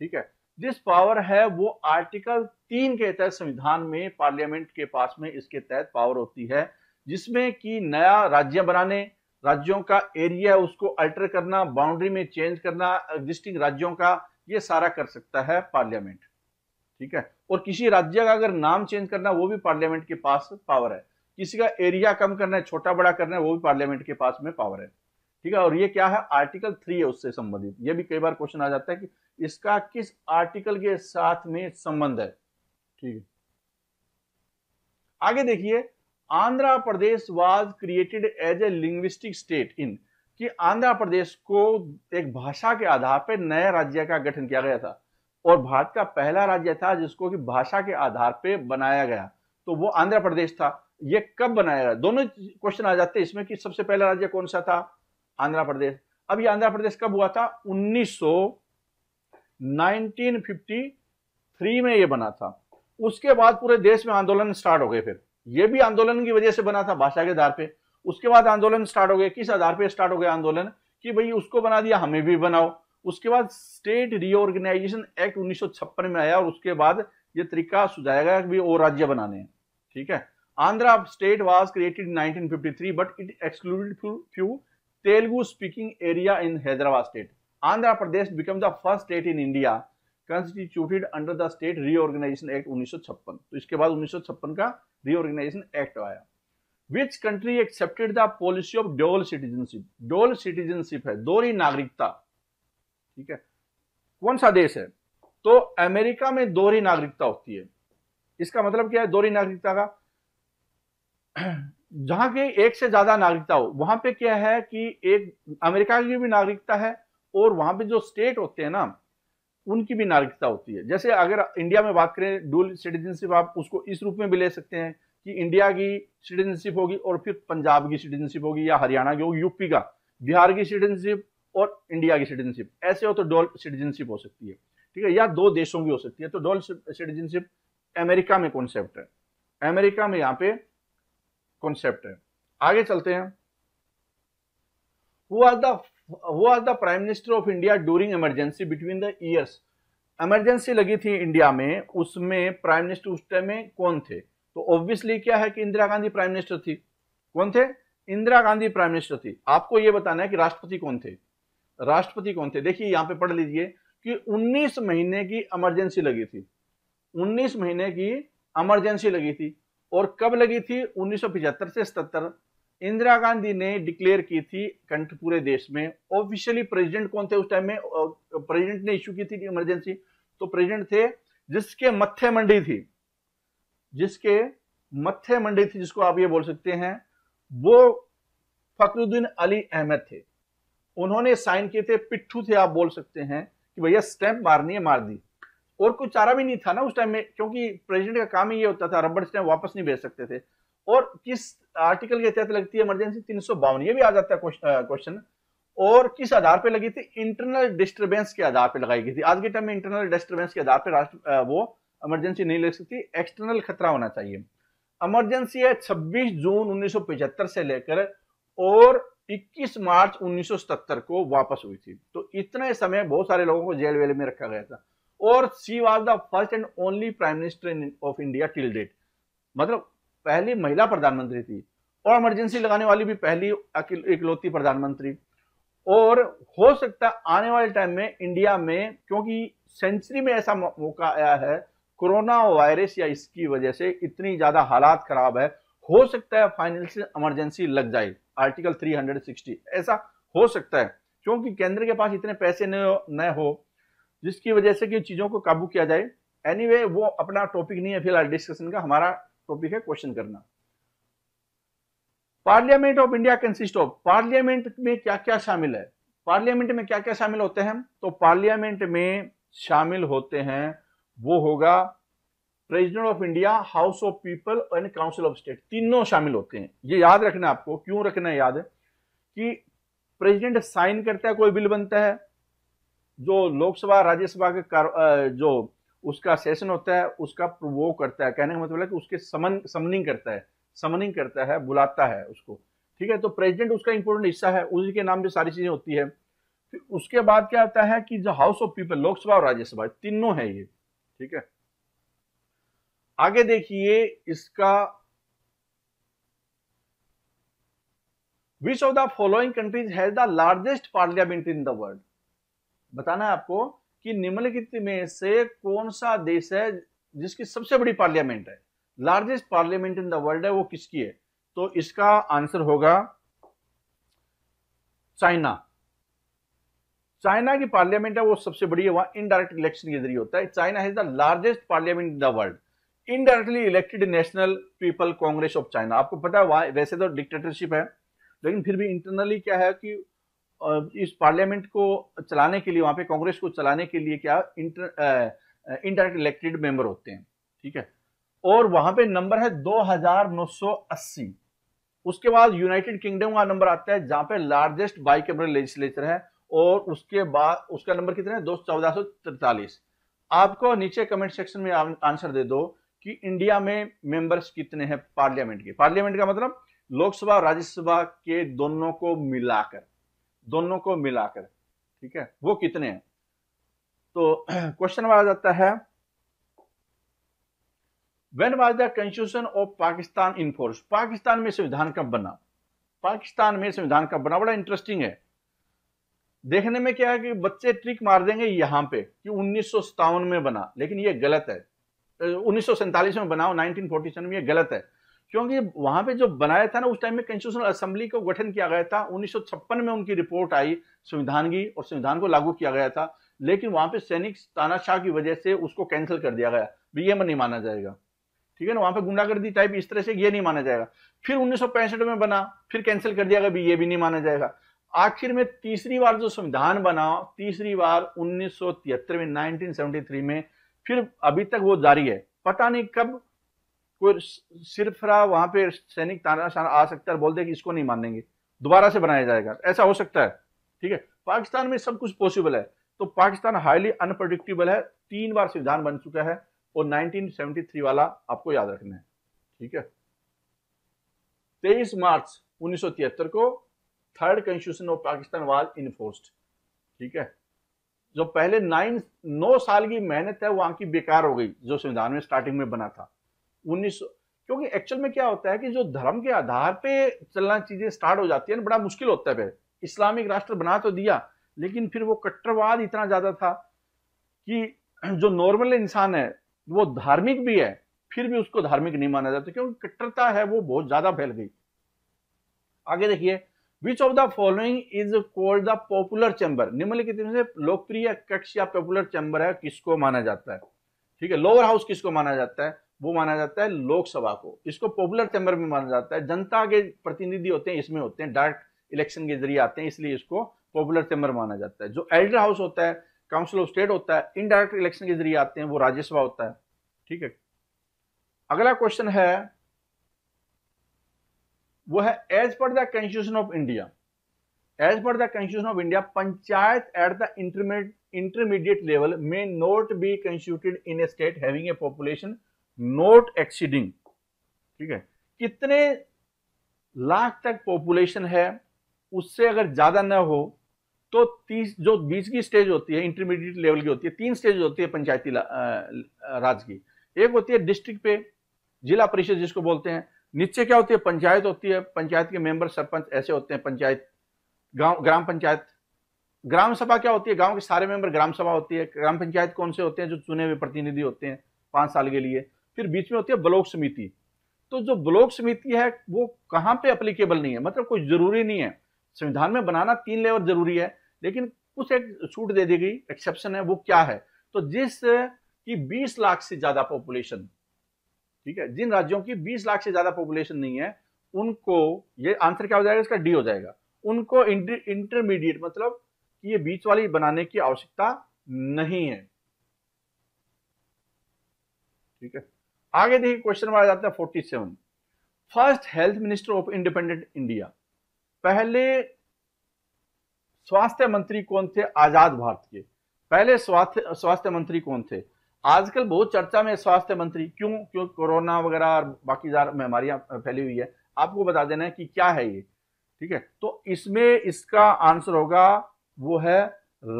[SPEAKER 1] ठीक है जिस पावर है वो आर्टिकल तीन के तहत संविधान में पार्लियामेंट के पास में इसके तहत पावर होती है जिसमें कि नया राज्य बनाने राज्यों का एरिया उसको अल्टर करना बाउंड्री में चेंज करना एग्जिस्टिंग राज्यों का ये सारा कर सकता है पार्लियामेंट ठीक है और किसी राज्य का अगर नाम चेंज करना वो भी पार्लियामेंट के पास पावर है किसी का एरिया कम करना है छोटा बड़ा करना है वो भी पार्लियामेंट के पास में पावर है ठीक है और ये क्या है आर्टिकल थ्री है उससे संबंधित ये भी कई बार क्वेश्चन आ जाता है कि इसका किस आर्टिकल के साथ में संबंध है ठीक है आगे देखिए Andhra Pradesh was created as a linguistic state in कि आंध्र प्रदेश को एक भाषा के आधार पर नए राज्य का गठन किया गया था और भारत का पहला राज्य था जिसको कि भाषा के आधार पर बनाया गया तो वो आंध्र प्रदेश था ये कब बनाया गया दोनों क्वेश्चन आ जाते हैं इसमें कि सबसे पहला राज्य कौन सा था आंध्र प्रदेश अब ये आंध्र प्रदेश कब हुआ था उन्नीस सौ 1953 में ये बना था उसके बाद पूरे देश में आंदोलन स्टार्ट हो गए फिर ये भी आंदोलन की वजह से बना था भाषा के आधार पे उसके बाद आंदोलन स्टार्ट हो गए किस आधार पे स्टार्ट हो गया आंदोलन कि भाई उसको बना दिया हमें भी बनाओ उसके बाद स्टेट रीऑर्गेनाइजेशन एक्ट उन्नीस में आया और उसके बाद ये तरीका सुझाया गया कि और राज्य बनाने हैं ठीक है Andhra state was created nineteen but it excluded few Telugu speaking area in Hyderabad state Andhra Pradesh became the first state in India constituted under the State Reorganization Act 1956. तो इसके बाद 1956 का Reorganization Act आया which country accepted the policy of dual citizenship dual citizenship है दोहरी नागरिकता ठीक है कौन सा देश है तो अमेरिका में दोहरी नागरिकता होती है इसका मतलब क्या है दोहरी नागरिकता का जहां के एक से ज्यादा नागरिकता हो वहां पे क्या है कि एक अमेरिका की भी नागरिकता है और वहां पे जो स्टेट होते हैं ना उनकी भी नागरिकता होती है जैसे अगर इंडिया में बात करें डुअल सिटीजनशिप आप उसको इस रूप में भी ले सकते हैं कि इंडिया की सिटीजनशिप होगी और फिर पंजाब की सिटीजनशिप होगी या हरियाणा की होगी यूपी का बिहार की सिटीजनशिप और इंडिया की सिटीजनशिप ऐसे हो तो डोल सिटीजनशिप हो सकती है ठीक है या दो देशों की हो सकती है तो डोल सिटीजनशिप अमेरिका में कॉन्सेप्ट है अमेरिका में यहाँ पे कॉन्सेप्ट है आगे चलते हैं are the who was the prime minister of India during emergency between the years emergency लगी थी इंडिया में उसमें प्राइम मिनिस्टर उस टाइम में कौन थे तो ऑब्वियसली क्या है कि इंदिरा गांधी प्राइम मिनिस्टर थी कौन थे इंदिरा गांधी प्राइम मिनिस्टर थी आपको यह बताना है कि राष्ट्रपति कौन थे राष्ट्रपति कौन थे देखिए यहां पे पढ़ लीजिए कि 19 महीने की इमरजेंसी लगी थी 19 महीने की इमरजेंसी लगी थी और कब लगी थी 1975 से सतर इंदिरा गांधी ने डिक्लेयर की थी कंठ पूरे देश में ऑफिशियली प्रेसिडेंट कौन थे उस टाइम में प्रेसिडेंट ने इश्यू की थी इमरजेंसी तो प्रेसिडेंट थे जिसके मत्थे मंडी थी जिसके मत्थे मंडी थी जिसको आप ये बोल सकते हैं वो फकरुद्दीन अली अहमद थे उन्होंने साइन किए थे पिट्ठू थे आप बोल सकते हैं कि भैया स्टैंप मारनी है मार दी और कोई चारा भी नहीं था ना उस टाइम में क्योंकि प्रेसिडेंट का काम ही ये होता था रबड़ स्टैंप वापस नहीं भेज सकते थे और किस आर्टिकल के तहत लगती है इमरजेंसी तीन सौ बावन ये भी आ जाता है क्वेश्चन और किस आधार पर लगी थी इंटरनल डिस्टर्बेंस के आधार पर लगाई गई थी आज के टाइम में इंटरनल डिस्टर्बेंस के आधार पर वो इमरजेंसी नहीं लग सकती एक्सटर्नल खतरा होना चाहिए इमरजेंसी है 26 जून 1975 से लेकर और 21 मार्च 1977 को वापस हुई थी तो इतने समय बहुत सारे लोगों को जेल वेल में रखा गया था और she was the first and only prime minister of India till date मतलब पहली महिला प्रधानमंत्री थी और इमरजेंसी लगाने वाली भी पहली इकलौती प्रधानमंत्री और हो सकता है आने वाले टाइम में इंडिया में क्योंकि सेंचुरी में ऐसा मौका आया है कोरोना वायरस या इसकी वजह से इतनी ज्यादा हालात खराब है हो सकता है फाइनेंशियल इमरजेंसी लग जाए आर्टिकल 360 ऐसा हो सकता है क्योंकि केंद्र के पास इतने पैसे न हो जिसकी वजह से कि चीजों को काबू किया जाए एनीवे anyway, वो अपना टॉपिक नहीं है फिलहाल डिस्कशन का हमारा टॉपिक है क्वेश्चन करना parliament of India consist of parliament में क्या क्या शामिल है पार्लियामेंट में क्या क्या शामिल होते हैं तो पार्लियामेंट में शामिल होते हैं वो होगा president of India house of people and council of state तीनों शामिल होते हैं ये याद रखना है आपको क्यों रखना है याद है कि प्रेसिडेंट साइन करता है कोई बिल बनता है जो लोकसभा राज्यसभा के जो उसका सेशन होता है उसका वो करता है कहने का मतलब है कि उसके समन समनिंग करता है समनिंग करता है बुलाता है उसको ठीक है तो प्रेसिडेंट उसका इंपोर्टेंट हिस्सा है उसी के नाम पे सारी चीजें होती है फिर उसके बाद क्या आता है कि जो हाउस ऑफ पीपल लोकसभा और राज्यसभा तीनों है ये ठीक है आगे देखिए इसका which of the following countries has the largest parliament in the world बताना है आपको कि निम्नलिखित में से कौन सा देश है जिसकी सबसे बड़ी पार्लियामेंट है largest parliament in the world है वो किसकी है तो इसका आंसर होगा चाइना चाइना की पार्लियामेंट है वो सबसे बड़ी है वहां इनडायरेक्ट इलेक्शन के जरिए होता है China has the largest parliament in the world indirectly elected national people congress of China आपको पता है वैसे तो डिक्टेटरशिप है लेकिन फिर भी इंटरनली क्या है कि इस पार्लियामेंट को चलाने के लिए वहाँ पे कांग्रेस को चलाने के लिए क्या इंटर इनडायरेक्ट इलेक्टेड मेंबर होते हैं ठीक है और वहां पे नंबर है 2980 उसके बाद यूनाइटेड किंगडम का नंबर आता है जहां पे लार्जेस्ट बाई कैमरल लेजिस्लेचर है और उसके बाद उसका नंबर कितना है दो चौदह आपको नीचे कमेंट सेक्शन में आंसर दे दो कि इंडिया में मेंबर्स कितने हैं पार्लियामेंट के पार्लियामेंट का मतलब लोकसभा और राज्यसभा के दोनों को मिलाकर दोनों को मिलाकर ठीक है वो कितने हैं तो क्वेश्चन <clears throat> आ जाता है when was the constitution of Pakistan enforce Pakistan में संविधान कब बना पाकिस्तान में संविधान कब बना बड़ा इंटरेस्टिंग है देखने में क्या है कि बच्चे ट्रिक मार देंगे यहां पे कि उन्नीस में बना लेकिन ये गलत है उन्नीस में बनाओ 1947 में ये गलत है क्योंकि वहां पे जो बनाया था ना उस टाइम में कंस्टिट्यूशनल असेंबली को गठन किया गया था उन्नीस में उनकी रिपोर्ट आई संविधान की और संविधान को लागू किया गया था लेकिन वहां पे सैनिक तानाशाह की वजह से उसको कैंसिल कर दिया गया भी ये नहीं माना जाएगा ठीक है ना वहां पे गुंडागर्दी टाइप इस तरह से ये नहीं माना जाएगा फिर उन्नीस में बना फिर कैंसिल कर दिया गया भी ये भी नहीं माना जाएगा आखिर में तीसरी बार जो संविधान बना तीसरी बार उन्नीस में नाइनटीन में फिर अभी तक वो जारी है पता नहीं कब कोई सिर्फ रहा वहां पे सैनिक तानाशान आ सकता है बोल दे कि इसको नहीं मानेंगे दोबारा से बनाया जाएगा ऐसा हो सकता है ठीक है पाकिस्तान में सब कुछ पॉसिबल है तो पाकिस्तान हाईली अनप्रडिक्टेबल है तीन बार संविधान बन चुका है और 1973 वाला आपको याद रखना है ठीक है तेईस मार्च उन्नीस को third constitution of Pakistan was enforced ठीक है जो पहले नाइन नौ साल की मेहनत है वहां की बेकार हो गई जो संविधान में स्टार्टिंग में बना था उन्नीस क्योंकि एक्चुअल में क्या होता है कि जो धर्म के आधार पे चलना चीजें स्टार्ट हो जाती है बड़ा मुश्किल होता है फिर इस्लामिक राष्ट्र बना तो दिया लेकिन फिर वो कट्टरवाद इतना ज्यादा था कि जो नॉर्मल इंसान है वो धार्मिक भी है फिर भी उसको धार्मिक नहीं माना जाता क्योंकि कट्टरता है वो बहुत ज्यादा फैल गई आगे देखिए which of the following is called the popular chamber निम्नलिखित में से लोकप्रिय कक्ष या पॉपुलर चैम्बर है किसको माना जाता है ठीक है लोअर हाउस किसको माना जाता है वो माना जाता है लोकसभा को इसको पॉपुलर चैम्बर में माना जाता है जनता के प्रतिनिधि होते हैं इसमें होते हैं डायरेक्ट इलेक्शन के जरिए आते हैं इसलिए इसको पॉपुलर चैम्बर माना जाता है जो एल्डर हाउस होता है काउंसिल ऑफ स्टेट होता है इनडायरेक्ट इलेक्शन के जरिए आते हैं वो राज्यसभा होता है ठीक है अगला क्वेश्चन है वो है as per the constitution of India as per the constitution of India panchayat at the intermediate level may not be constituted in a state having a population not exceeding ठीक है कितने लाख तक पॉपुलेशन है उससे अगर ज्यादा ना हो तो तीस जो बीच की स्टेज होती है इंटरमीडिएट लेवल की होती है तीन स्टेज होती है पंचायती राज की एक होती है डिस्ट्रिक्ट पे जिला परिषद जिसको बोलते हैं नीचे क्या होती है पंचायत होती है पंचायत के मेंबर सरपंच ऐसे होते हैं पंचायत गांव ग्राम पंचायत ग्राम सभा क्या होती है गांव के सारे मेंबर ग्राम सभा होती है ग्राम पंचायत कौन से होते हैं जो चुने हुए प्रतिनिधि होते हैं पांच साल के लिए फिर बीच में होती है ब्लॉक समिति तो जो ब्लॉक समिति है वो कहाँ पे अप्लीकेबल नहीं है मतलब कोई जरूरी नहीं है संविधान में बनाना तीन लेवल जरूरी है लेकिन कुछ एक छूट दे दी गई एक्सेप्शन है वो क्या है तो जिस की बीस लाख से ज्यादा पॉपुलेशन ठीक है जिन राज्यों की बीस लाख से ज्यादा पॉपुलेशन नहीं है उनको ये आंसर क्या हो जाएगा इसका डी हो जाएगा उनको इंटरमीडिएट मतलब कि ये बीच वाली बनाने की आवश्यकता नहीं है ठीक है आगे देखिए क्वेश्चन आ जाता है forty seven first health minister of independent India पहले स्वास्थ्य मंत्री कौन थे आजाद भारत के पहले स्वास्थ्य स्वास्थ्य मंत्री कौन थे आजकल बहुत चर्चा में स्वास्थ्य मंत्री क्यों क्यों कोरोना वगैरह और बाकी बीमारियां फैली हुई है आपको बता देना है कि क्या है ये ठीक है तो इसमें इसका आंसर होगा वो है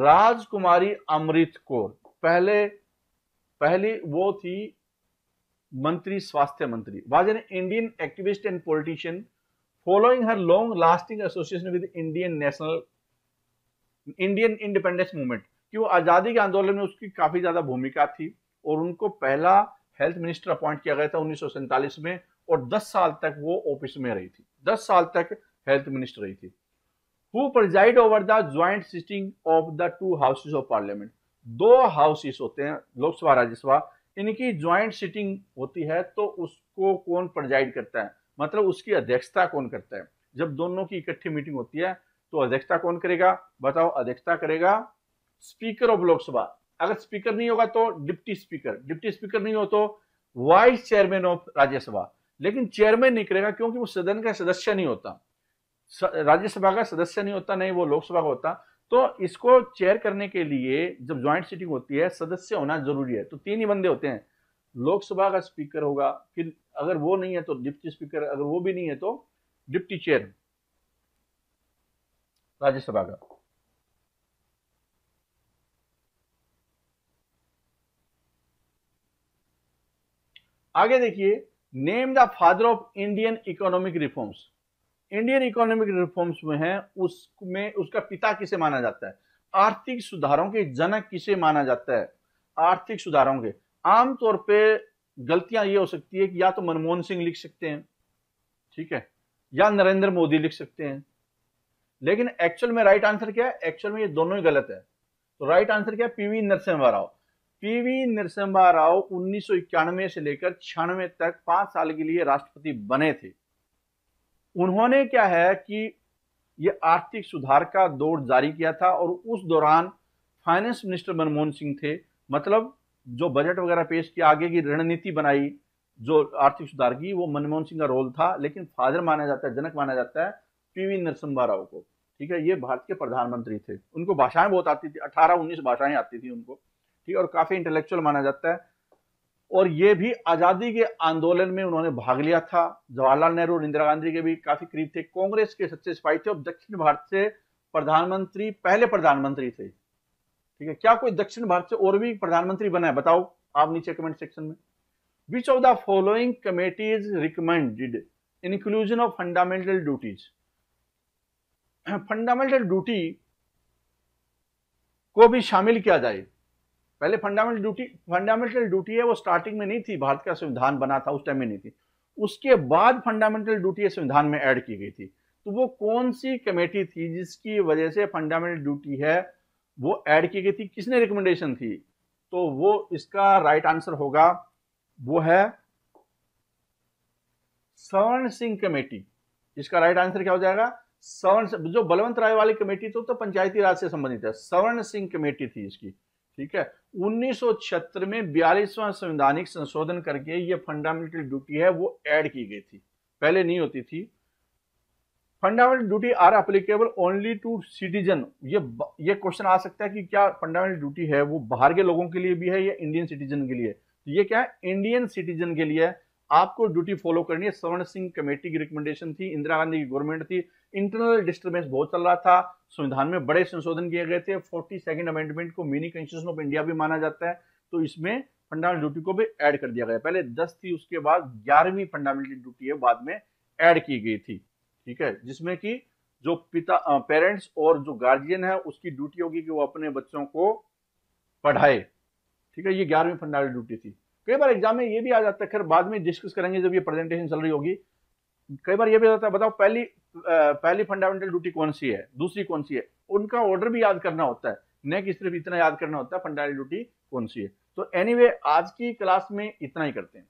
[SPEAKER 1] राजकुमारी अमृत कौर पहले पहली वो थी मंत्री स्वास्थ्य मंत्री was an Indian activist and politician following her long lasting association with Indian national Indian independence movement कि वो आज़ादी के आंदोलन में उसकी काफ़ी ज़्यादा भूमिका थी और उनको पहला हेल्थ मिनिस्टर अपॉइंट किया गया था उन्नीस में और 10 साल तक वो ऑफिस में रही थी 10 साल तक हेल्थ मिनिस्टर रही थी who presided over the joint sitting of the two houses of parliament दो हाउसेस होते हैं लोकसभा राज्यसभा इनकी ज्वाइंट सिटिंग होती है तो उसको कौन प्रजाइड करता है मतलब उसकी अध्यक्षता कौन करता है जब दोनों की इकट्ठी मीटिंग होती है तो अध्यक्षता कौन करेगा बताओ अध्यक्षता करेगा स्पीकर ऑफ लोकसभा अगर स्पीकर नहीं होगा तो डिप्टी स्पीकर डिप्टी स्पीकर नहीं हो तो वाइस चेयरमैन ऑफ राज्यसभा लेकिन चेयरमैन नहीं करेगा क्योंकि वो सदन का सदस्य नहीं होता राज्यसभा का सदस्य नहीं होता नहीं वो लोकसभा का होता तो इसको चेयर करने के लिए जब ज्वाइंट सिटिंग होती है सदस्य होना जरूरी है तो तीन ही बंदे होते हैं लोकसभा का स्पीकर होगा फिर अगर वो नहीं है तो डिप्टी स्पीकर अगर वो भी नहीं है तो डिप्टी चेयर राज्यसभा का आगे देखिए name the father of Indian economic reforms Indian economic reforms में है उसमें उसका पिता किसे माना जाता है आर्थिक सुधारों के जनक किसे माना जाता है आर्थिक सुधारों के आमतौर पे गलतियां ये हो सकती है कि या तो मनमोहन सिंह लिख सकते हैं ठीक है या नरेंद्र मोदी लिख सकते हैं लेकिन एक्चुअल में राइट आंसर क्या है एक्चुअल में ये दोनों ही गलत है तो राइट आंसर क्या है पीवी नरसिम्हा राव पीवी नरसिम्हा राव उन्नीस से लेकर छियानवे तक पांच साल के लिए राष्ट्रपति बने थे उन्होंने क्या है कि ये आर्थिक सुधार का दौर जारी किया था और उस दौरान फाइनेंस मिनिस्टर मनमोहन सिंह थे मतलब जो बजट वगैरह पेश किया आगे की रणनीति बनाई जो आर्थिक सुधार की वो मनमोहन सिंह का रोल था लेकिन फादर माना जाता है जनक माना जाता है पीवी नरसिम्हा राव को ठीक है ये भारत के प्रधानमंत्री थे उनको भाषाएं बहुत आती थी अठारह उन्नीस भाषाएं आती थी उनको ठीक है और काफी इंटेलेक्चुअल माना जाता है और ये भी आज़ादी के आंदोलन में उन्होंने भाग लिया था जवाहरलाल नेहरू और इंदिरा गांधी के भी काफ़ी करीब थे कांग्रेस के सच्चे सिपाही थे और दक्षिण भारत से प्रधानमंत्री पहले प्रधानमंत्री थे ठीक है क्या कोई दक्षिण भारत से और भी प्रधानमंत्री बना है बताओ आप नीचे कमेंट सेक्शन में which of the following committees recommended inclusion of fundamental duties fundamental duty को भी शामिल किया जाए पहले फंडामेंटल ड्यूटी फंडामेंटल ड्यूटी है वो स्टार्टिंग में नहीं थी भारत का संविधान बना था उस टाइम में नहीं थी उसके बाद फंडामेंटल ड्यूटी संविधान में ऐड की गई थी तो वो कौन सी कमेटी थी जिसकी वजह से फंडामेंटल ड्यूटी है वो ऐड की गई थी किसने रिकमेंडेशन थी तो वो इसका राइट आंसर होगा वो है सवर्ण सिंह कमेटी इसका राइट आंसर क्या हो जाएगा सवर्ण जो बलवंत राय वाली कमेटी तो, तो पंचायती राज से संबंधित है सवर्ण सिंह कमेटी थी इसकी ठीक है उन्नीस में बयालीसवां संवैधानिक संशोधन करके ये फंडामेंटल ड्यूटी है वो ऐड की गई थी पहले नहीं होती थी fundamental duty are applicable only to citizen ये ये क्वेश्चन आ सकता है कि क्या फंडामेंटल ड्यूटी है वो बाहर के लोगों के लिए भी है या इंडियन सिटीजन के लिए तो ये क्या है इंडियन सिटीजन के लिए है आपको ड्यूटी फॉलो करनी है स्वर्ण सिंह कमेटी की रिकमेंडेशन थी इंदिरा गांधी की गवर्नमेंट थी इंटरनल डिस्टर्बेंस बहुत चल रहा था संविधान में बड़े संशोधन किए गए थे फोर्टी सेकेंड अमेंडमेंट को मिनी कॉन्स्टिट्यूशन ऑफ इंडिया भी माना जाता है तो इसमें फंडामेंटल ड्यूटी को भी ऐड कर दिया गया पहले दस थी उसके बाद ग्यारहवीं फंडामेंटल ड्यूटी है बाद में ऐड की गई थी ठीक है जिसमें कि जो पिता पेरेंट्स और जो गार्जियन है उसकी ड्यूटी होगी कि वो अपने बच्चों को पढ़ाए ठीक है ये ग्यारहवीं फंडामेंटल ड्यूटी थी कई बार एग्जाम में ये भी आ जाता है खैर बाद में डिस्कस करेंगे जब ये प्रेजेंटेशन चल रही होगी कई बार ये भी आ है बताओ पहली पहली फंडामेंटल ड्यूटी कौन सी है दूसरी कौन सी है उनका ऑर्डर भी याद करना होता है न कि सिर्फ इतना याद करना होता है फंडामेंटल ड्यूटी कौन सी है तो एनी anyway, आज की क्लास में इतना ही करते हैं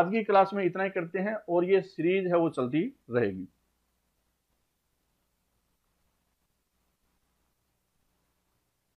[SPEAKER 1] आज की क्लास में इतना ही करते हैं और ये सीरीज है वो चलती रहेगी